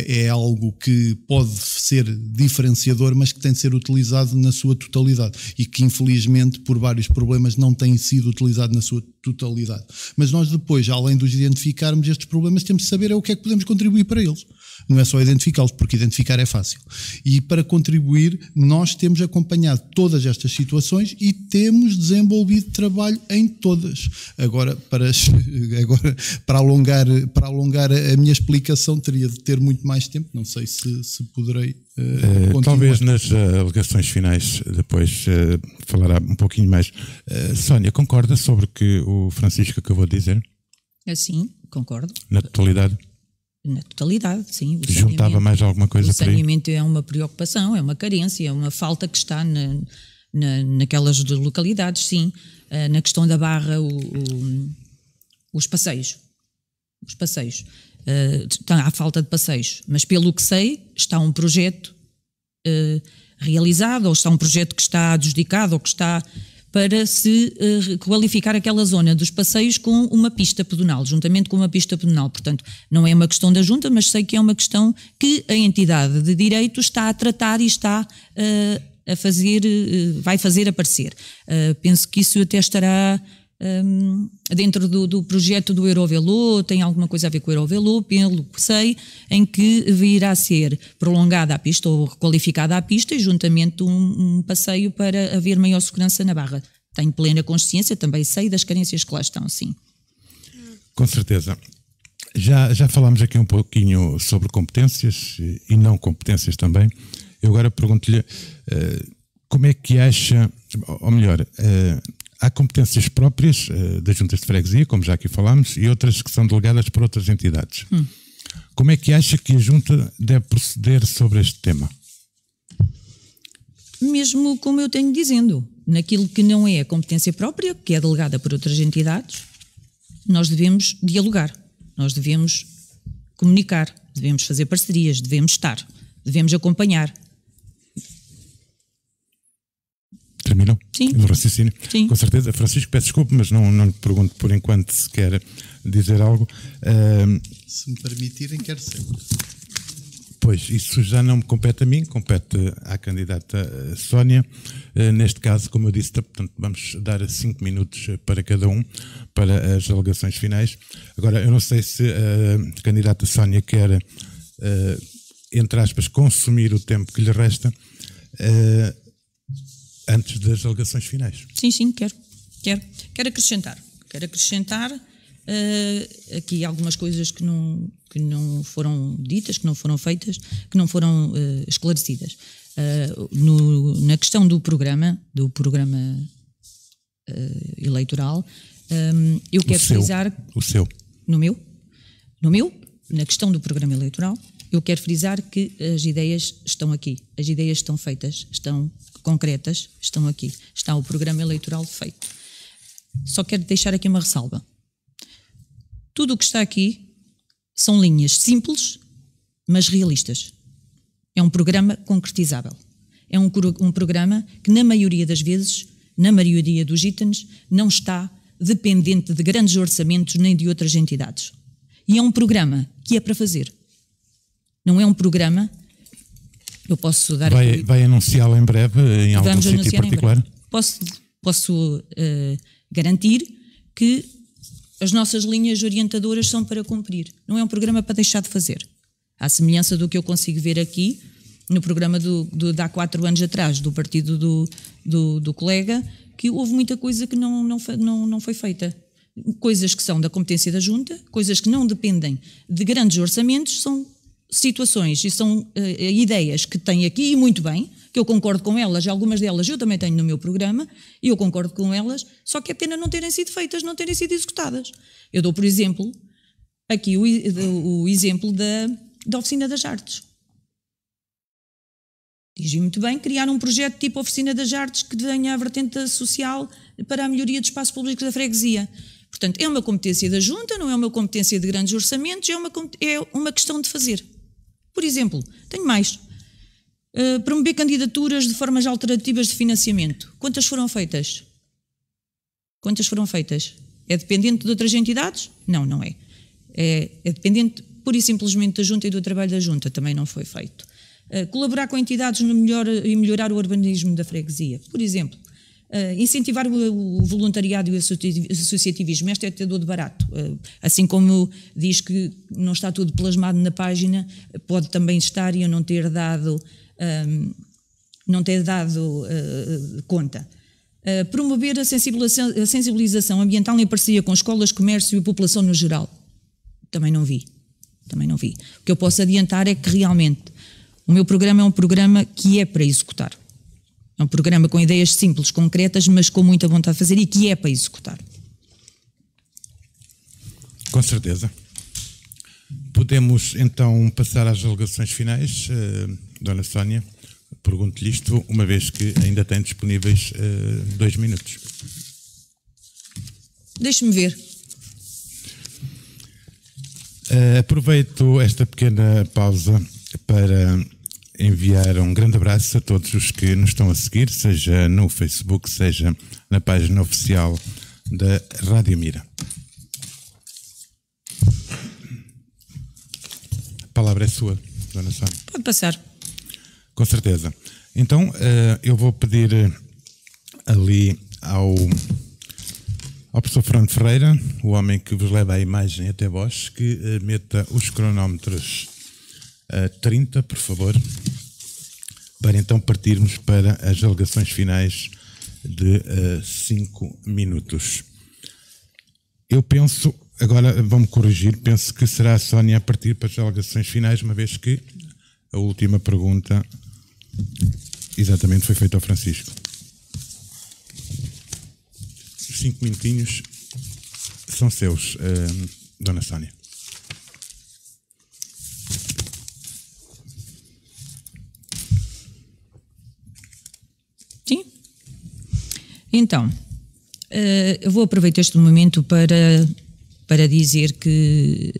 é, é, algo que pode ser diferenciador, mas que tem de ser utilizado na sua totalidade e que, infelizmente, por vários problemas, não tem sido utilizado na sua totalidade. Mas nós, depois, além de os identificarmos estes problemas, temos de saber é o que é que podemos contribuir para eles não é só identificá-los, porque identificar é fácil. E para contribuir, nós temos acompanhado todas estas situações e temos desenvolvido trabalho em todas. Agora, para, *laughs* agora, para, alongar, para alongar a minha explicação, teria de ter muito mais tempo, não sei se, se poderei Uh, talvez nas uh, alegações finais depois uh, falará um pouquinho mais. Sónia, concorda sobre o que o Francisco acabou de dizer? Eu sim, concordo. Na totalidade? Na totalidade, sim. Juntava mais alguma coisa O saneamento é uma preocupação, é uma carência, é uma falta que está na, na, naquelas localidades, sim. Uh, na questão da barra, o, o, os passeios. Os passeios. Uh, há falta de passeios, mas pelo que sei, está um projeto uh, realizado, ou está um projeto que está adjudicado, ou que está para se eh, qualificar aquela zona dos passeios com uma pista pedonal, juntamente com uma pista pedonal. Portanto, não é uma questão da junta, mas sei que é uma questão que a entidade de direito está a tratar e está eh, a fazer, eh, vai fazer aparecer. penso que isso até estará um, dentro do, do, projeto do Eurovelo, tem alguma coisa a ver com o Eurovelo, pelo que sei, em que virá a ser prolongada a pista ou requalificada a pista e juntamente um, um passeio para haver maior segurança na barra. Tenho plena consciência, também sei das carências que lá estão, sim. Com certeza. Já, já falámos aqui um pouquinho sobre competências e não competências também. Eu agora pergunto-lhe uh, como é que acha, ou melhor, uh, Há competências próprias uh, das juntas de freguesia, como já aqui falámos, e outras que são delegadas por outras entidades. Hum. Como é que acha que a junta deve proceder sobre este tema? Mesmo como eu tenho dizendo, naquilo que não é a competência própria, que é delegada por outras entidades, nós devemos dialogar, nós devemos comunicar, devemos fazer parcerias, devemos estar, devemos acompanhar. Terminou? Sim. raciocínio. Sim. Com certeza. Francisco, peço desculpa, mas não, não lhe pergunto por enquanto se quer dizer algo. Uh, se me permitirem, quero sempre. Pois, isso já não me compete a mim, compete à candidata eh, Sónia. Eh, neste caso, como eu disse, portanto, vamos dar cinco minutos eh, para cada um, para as alegações finais. Agora, eu não sei se a candidata Sónia quer, entre aspas, consumir o tempo que lhe resta antes das alegações finais. Sim, sim, quero. Quero, quero acrescentar. Quero acrescentar uh, aqui algumas coisas que não, que não foram ditas, que não foram feitas, que não foram uh, esclarecidas. Uh, no, na questão do programa, do programa eleitoral, um, eu quero o seu, frisar. O seu. No meu? No meu? Na questão do programa eleitoral, eu quero frisar que as ideias estão aqui, as ideias estão feitas, estão concretas estão aqui. Está o programa eleitoral feito. Só quero deixar aqui uma ressalva. Tudo o que está aqui são linhas simples, mas realistas. É um programa concretizável. É um, um programa que, na maioria das vezes, na maioria dos itens, não está dependente de grandes orçamentos nem de outras entidades. E é um programa que é para fazer. Não é um programa eu posso dar Vai, aqui... vai anunciá-la em breve, em algum Vamos sítio particular? Posso, posso uh, garantir que as nossas linhas orientadoras são para cumprir. Não é um programa para deixar de fazer. À semelhança do que eu consigo ver aqui no programa do, do, de há quatro anos atrás, do partido do, do, do colega, que houve muita coisa que não, não, não, não foi feita coisas que são da competência da Junta, coisas que não dependem de grandes orçamentos, são situações e são uh, ideias que tem aqui, e muito bem, que eu concordo com elas, e algumas delas eu também tenho no meu programa, e eu concordo com elas, só que é pena não terem sido feitas, não terem sido executadas. Eu dou, por exemplo, aqui o, o exemplo da, da Oficina das Artes. Diz muito bem, criar um projeto tipo Oficina das Artes que tenha a vertente social para a melhoria do espaço público da freguesia. Portanto, é uma competência da Junta, não é uma competência de grandes orçamentos, é uma, é uma questão de fazer. Por exemplo, tenho mais. Uh, promover candidaturas de formas alternativas de financiamento. Quantas foram feitas? Quantas foram feitas? É dependente de outras entidades? Não, não é. É, é dependente pura e simplesmente da Junta e do trabalho da Junta. Também não foi feito. Uh, colaborar com entidades no melhor, e melhorar o urbanismo da freguesia. Por exemplo, eh, incentivar o, voluntariado e o associativismo, este é tedor de barato. Eh, assim como diz que não está tudo plasmado na página, pode também estar e eu não ter dado, ehm, não ter dado eh, conta. promover a sensibilização, a sensibilização ambiental em parceria com escolas, comércio e população no geral. Também não vi. Também não vi. O que eu posso adiantar é que realmente o meu programa é um programa que é para executar. É um programa com ideias simples, concretas, mas com muita vontade de fazer e que é para executar. Com certeza. Podemos então passar às alegações finais, uh, Dona Sónia. Pergunto-lhe isto, uma vez que ainda tem disponíveis uh, dois minutos. Deixe-me ver. Uh, aproveito esta pequena pausa para enviar um grande abraço a todos os que nos estão a seguir, seja no Facebook, seja na página oficial da Rádio Mira. A palavra é sua, Dona Sónia. Pode passar. Com certeza. Então, eh, eu vou pedir eh, ali ao, ao professor Fernando Ferreira, o homem que vos leva a imagem até vós, que eh, meta os cronómetros a 30, por favor, para então partirmos para as alegações finais de 5 uh, eh, minutos. Eu penso, agora vão-me corrigir, penso que será a Sónia a partir para as alegações finais, uma vez que a última pergunta exatamente foi feita ao Francisco. Cinco minutinhos são seus, uh, Dona Sónia. Então, eh, eu vou aproveitar este momento para, para dizer que,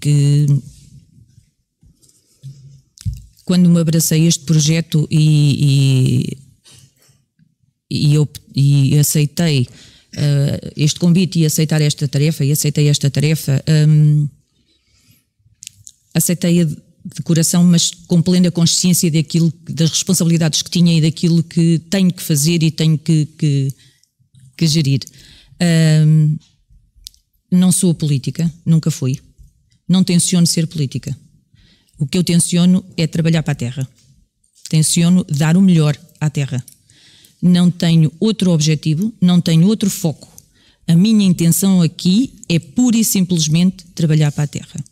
que quando me abracei este projeto e, e, e, eu, e aceitei uh, este convite e aceitar esta tarefa, e aceitei esta tarefa, um, aceitei de coração, mas com plena consciência daquilo, das responsabilidades que tinha e daquilo que tenho que fazer e tenho que, que, que gerir. Um, não sou política, nunca fui. Não tenciono ser política. O que eu tenciono é trabalhar para a terra. Tenciono dar o melhor à terra. Não tenho outro objetivo, não tenho outro foco. A minha intenção aqui é pura e simplesmente trabalhar para a terra.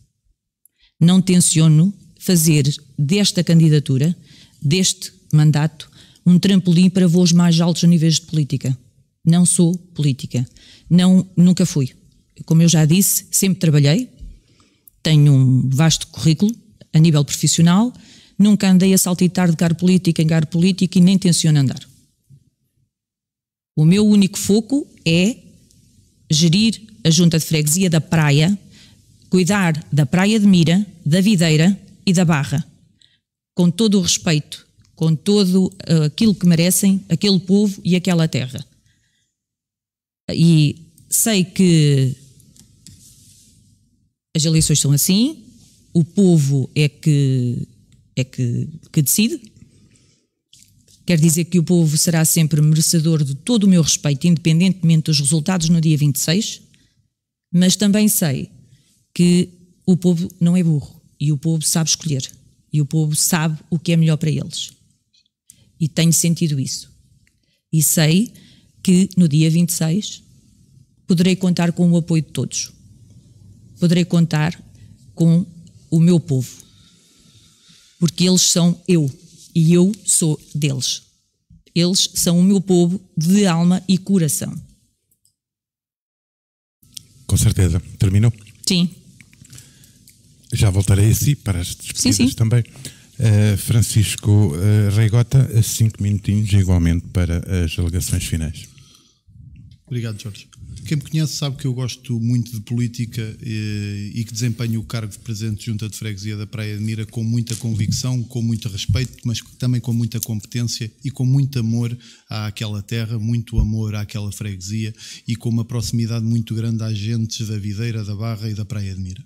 Não tenciono fazer desta candidatura, deste mandato, um trampolim para voos mais altos níveis de política. Não sou política. Não, nunca fui. Como eu já disse, sempre trabalhei, tenho um vasto currículo a nível profissional, nunca andei a saltitar de cargo político em cargo político e nem tenciono andar. O meu único foco é gerir a junta de freguesia da praia, cuidar da praia de Mira, da Videira, e da Barra, com todo o respeito, com todo uh, aquilo que merecem aquele povo e aquela terra. E sei que as eleições são assim, o povo é que é que, que decide. Quer dizer que o povo será sempre merecedor de todo o meu respeito, independentemente dos resultados no dia 26, mas também sei que o povo não é burro. E o povo sabe escolher. E o povo sabe o que é melhor para eles. E tenho sentido isso. E sei que no dia 26 poderei contar com o apoio de todos. Poderei contar com o meu povo. Porque eles são eu e eu sou deles. Eles são o meu povo de alma e coração. Com certeza. Terminou? Sim. Já voltarei a si para as despedidas sim, sim. também. Uh, Francisco uh, Reigota, cinco minutinhos igualmente para as alegações finais. Obrigado, Jorge. Quem me conhece sabe que eu gosto muito de política e, eh, e que desempenho o cargo de Presidente de Junta de Freguesia da Praia de Mira com muita convicção, com muito respeito, mas também com muita competência e com muito amor àquela terra, muito amor àquela freguesia e com uma proximidade muito grande a agentes da Videira, da Barra e da Praia de Mira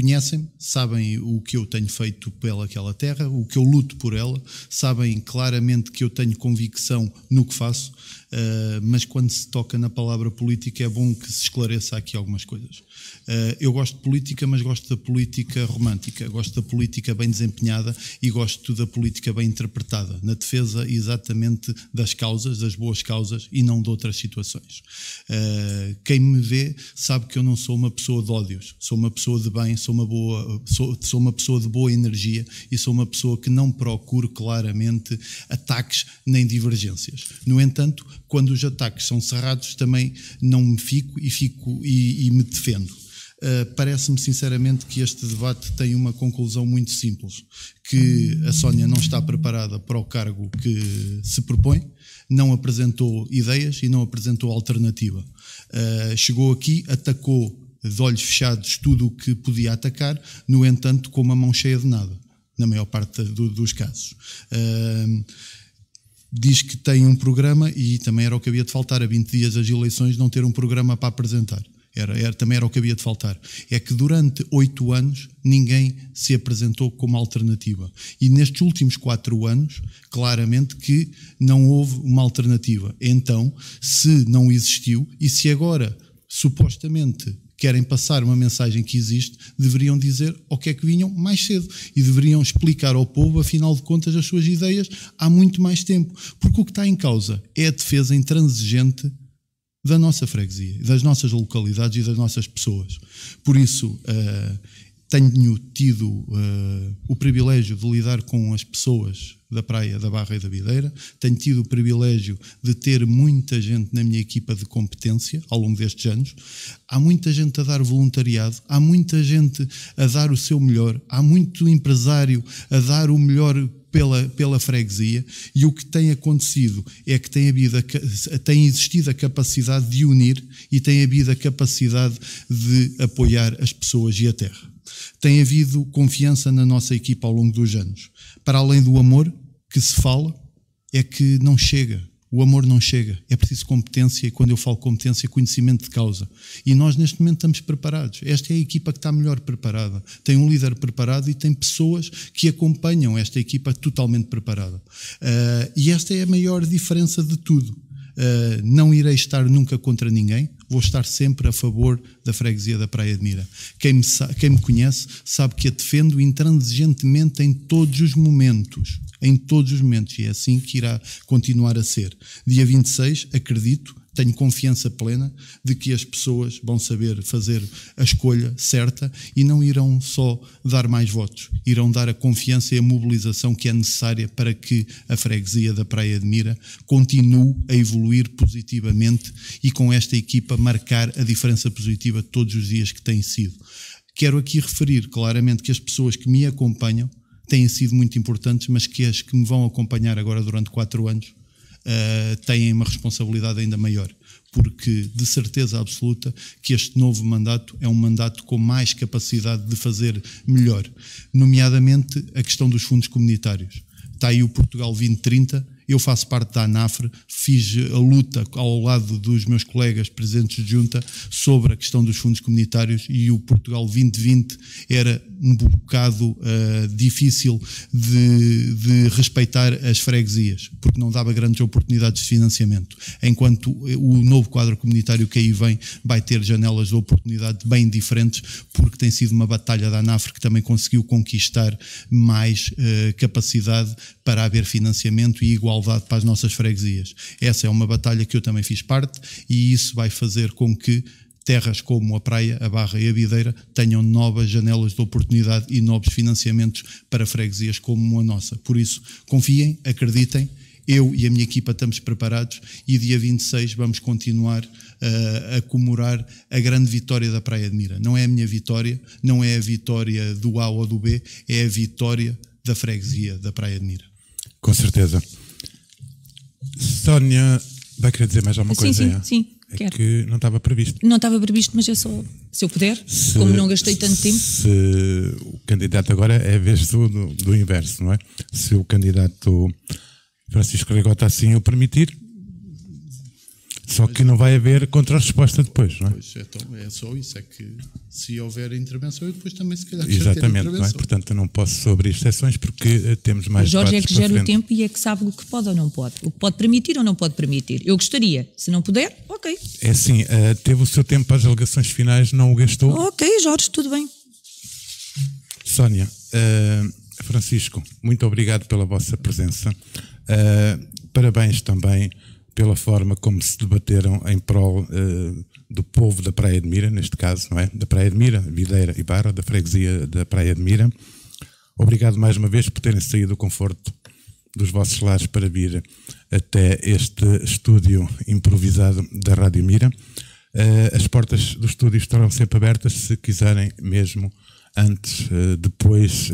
conhecem-me, sabem o que eu tenho feito pelaquela terra, o que eu luto por ela, sabem claramente que eu tenho convicção no que faço, eh, mas quando se toca na palavra política é bom que se esclareça aqui algumas coisas. Eh, eu gosto de política, mas gosto da política romântica, gosto da política bem desempenhada e gosto da política bem interpretada, na defesa exatamente das causas, das boas causas e não de outras situações. Eh, quem me vê sabe que eu não sou uma pessoa de ódios, sou uma pessoa de bem, sou uma, boa, sou, sou uma pessoa de boa energia e sou uma pessoa que não procuro claramente ataques nem divergências. No entanto, quando os ataques são cerrados, também não me fico e fico e, e me defendo. Uh, Parece-me sinceramente que este debate tem uma conclusão muito simples, que a Sónia não está preparada para o cargo que se propõe, não apresentou ideias e não apresentou alternativa. Uh, chegou aqui, atacou de olhos fechados tudo o que podia atacar, no entanto, com uma mão cheia de nada, na maior parte do, dos casos. Uh, diz que tem um programa e também era o que havia de faltar a 20 dias das eleições não ter um programa para apresentar era, era, também era o que havia de faltar. É que durante oito anos ninguém se apresentou como alternativa. E nestes últimos quatro anos, claramente que não houve uma alternativa. Então, se não existiu e se agora supostamente querem passar uma mensagem que existe, deveriam dizer o que é que vinham mais cedo e deveriam explicar ao povo, afinal de contas, as suas ideias há muito mais tempo. Porque o que está em causa é a defesa intransigente da nossa freguesia, das nossas localidades e das nossas pessoas. Por isso, uh, tenho tido uh, o privilégio de lidar com as pessoas da Praia da Barra e da Videira, tenho tido o privilégio de ter muita gente na minha equipa de competência ao longo destes anos. Há muita gente a dar voluntariado, há muita gente a dar o seu melhor, há muito empresário a dar o melhor pela, pela freguesia e o que tem acontecido é que tem, havido tem existido a capacidade de unir e tem havido a capacidade de apoiar as pessoas e a terra. Tem havido confiança na nossa equipa ao longo dos anos. Para além do amor que se fala, é que não chega. O amor não chega, é preciso competência, e quando eu falo competência, conhecimento de causa. E nós, neste momento, estamos preparados. Esta é a equipa que está melhor preparada. Tem um líder preparado e tem pessoas que acompanham esta equipa totalmente preparada. Uh, e esta é a maior diferença de tudo. Uh, não irei estar nunca contra ninguém, vou estar sempre a favor da freguesia da Praia de Mira. Quem me, quem me conhece sabe que a defendo intransigentemente em todos os momentos. Em todos os momentos. E é assim que irá continuar a ser. Dia 26, acredito, tenho confiança plena de que as pessoas vão saber fazer a escolha certa e não irão só dar mais votos, irão dar a confiança e a mobilização que é necessária para que a freguesia da Praia de Mira continue a evoluir positivamente e com esta equipa marcar a diferença positiva todos os dias que tem sido. Quero aqui referir claramente que as pessoas que me acompanham têm sido muito importantes, mas que as que me vão acompanhar agora durante quatro anos uh, têm uma responsabilidade ainda maior, porque de certeza absoluta que este novo mandato é um mandato com mais capacidade de fazer melhor, nomeadamente a questão dos fundos comunitários. Está aí o Portugal 2030 eu faço parte da ANAFRE, fiz a luta ao lado dos meus colegas presidentes de junta sobre a questão dos fundos comunitários e o Portugal 2020 era um bocado uh, difícil de, de respeitar as freguesias, porque não dava grandes oportunidades de financiamento. Enquanto eh, o novo quadro comunitário que aí vem vai ter janelas de oportunidade bem diferentes, porque tem sido uma batalha da ANAFRE que também conseguiu conquistar mais uh, capacidade para haver financiamento e igual igualdade para as nossas freguesias. Essa é uma batalha que eu também fiz parte e isso vai fazer com que terras como a Praia, a Barra e a Videira tenham novas janelas de oportunidade e novos financiamentos para freguesias como a nossa. Por isso, confiem, acreditem, eu e a minha equipa estamos preparados e dia 26 vamos continuar uh, a comemorar a grande vitória da Praia de Mira. Não é a minha vitória, não é a vitória do A ou do B, é a vitória da freguesia da Praia de Mira. Com certeza. Sónia vai querer dizer mais alguma sim, coisa? Sim, é? sim. É quero. que não estava previsto. Não estava previsto, mas é só, se eu puder, se, como não gastei tanto tempo. Se o candidato agora é a vez do, do, do inverso, não é? Se o candidato Francisco Rigota assim o permitir, só que não vai haver contra-resposta depois, não é? Pois, então é só isso, é que se houver intervenção, eu depois também se calhar Exatamente, não é? portanto eu não posso sobre exceções porque eh, temos mais o Jorge é que gera o tempo e é que sabe o que pode ou não pode, o que pode permitir ou não pode permitir. Eu gostaria, se não puder, ok. É assim, eh, teve o seu tempo para as alegações finais, não o gastou. Ok, Jorge, tudo bem. Sónia, eh, Francisco, muito obrigado pela vossa presença. parabéns também pela forma como se debateram em prol uh, do povo da Praia de Mira, neste caso, não é? Da Praia de Mira, Videira e Barra, da freguesia da Praia de Mira. Obrigado mais uma vez por terem saído do conforto dos vossos lares para vir até este estúdio improvisado da Rádio Mira. Uh, as portas do estúdio estarão sempre abertas se quiserem mesmo antes, uh, depois,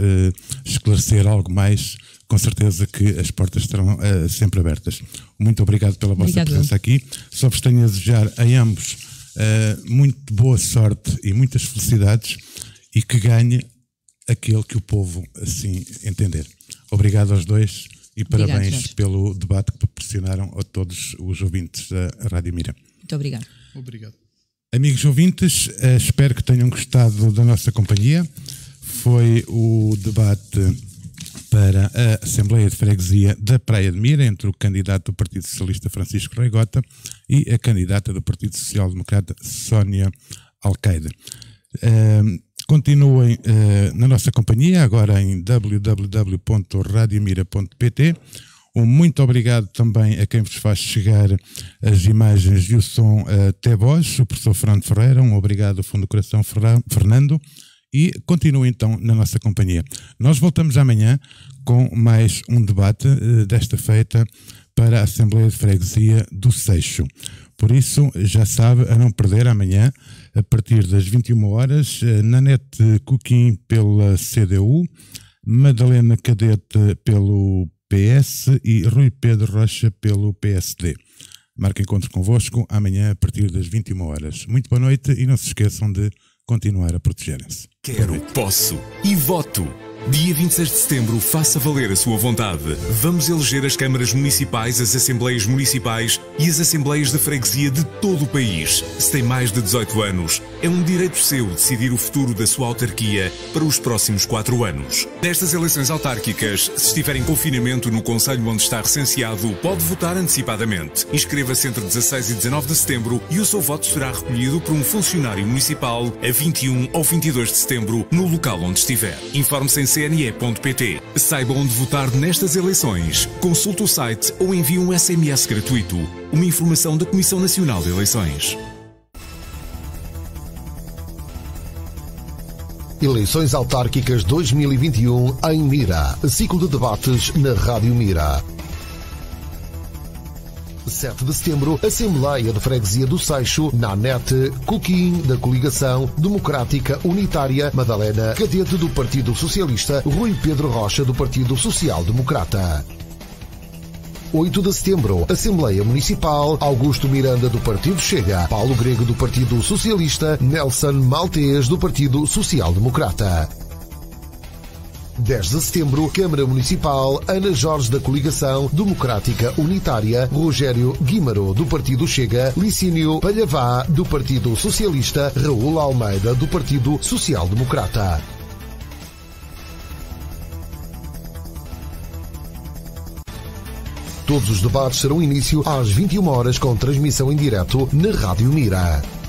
esclarecer algo mais com certeza que as portas estarão uh, sempre abertas. Muito obrigado pela vossa presença aqui. Só vos tenho a desejar a ambos uh, muito boa sorte e muitas felicidades e que ganhe aquele que o povo assim entender. Obrigado aos dois e parabéns pelo debate que proporcionaram a todos os ouvintes da Rádio Mira. Muito obrigado. Obrigado. Amigos ouvintes, eh, espero que tenham gostado da nossa companhia. Foi o debate para a Assembleia de Freguesia da Praia de Mira, entre o candidato do Partido Socialista Francisco Reigota e a candidata do Partido Social Democrata Sónia Alcaide Uh, continuem uh, na nossa companhia, agora em www.radiomira.pt. Um muito obrigado também a quem vos faz chegar as imagens e o som até eh, vós, o professor Fernando Ferreira. Um obrigado ao Fundo Coração Fernando e continuem então na nossa companhia. Nós voltamos amanhã com mais um debate eh, desta feita para a Assembleia de Freguesia do Seixo. Por isso, já sabe, a não perder amanhã, a partir das 21 horas, eh, Nanete Coquim pela CDU, Madalena Cadete pelo PS e Rui Pedro Rocha pelo PSD. Marque encontro convosco amanhã a partir das 21 horas. Muito boa noite e não se esqueçam de continuar a protegerem-se. Quero, posso e voto. Dia 26 de setembro, faça valer a sua vontade. Vamos eleger as câmaras municipais, as assembleias municipais e as assembleias de freguesia de todo o país. Se tem mais de 18 anos, é um direito seu decidir o futuro da sua autarquia para os próximos 4 anos. Nestas eleições autárquicas, se estiver em confinamento no conselho onde está recenseado, pode votar antecipadamente. Inscreva-se entre 16 e 19 de setembro e o seu voto será recolhido por um funcionário municipal a 21 ou 22 de setembro no local onde estiver. Informe-se em cne.pt. Saiba onde votar nestas eleições. Consulte o site ou envie um SMS gratuito. Uma informação da Comissão Nacional de Eleições. Eleições Autárquicas 2021 em Mira. Ciclo de debates na Rádio Mira. 7 de setembro, Assembleia de Freguesia do Seixo, Nanete, Coquim, da Coligação Democrática Unitária, Madalena, cadete do Partido Socialista, Rui Pedro Rocha, do Partido Social Democrata. 8 de setembro. Assembleia Municipal, Augusto Miranda do Partido Chega, Paulo Grego do Partido Socialista, Nelson Maltês do Partido Social Democrata. 10 de setembro, Câmara Municipal, Ana Jorge da Coligação Democrática Unitária, Rogério Guimaro, do Partido Chega, Licínio Palhavá, do Partido Socialista, Raul Almeida, do Partido Social Democrata. Todos os debates serão início às 21 horas com transmissão em direto na Rádio Mira.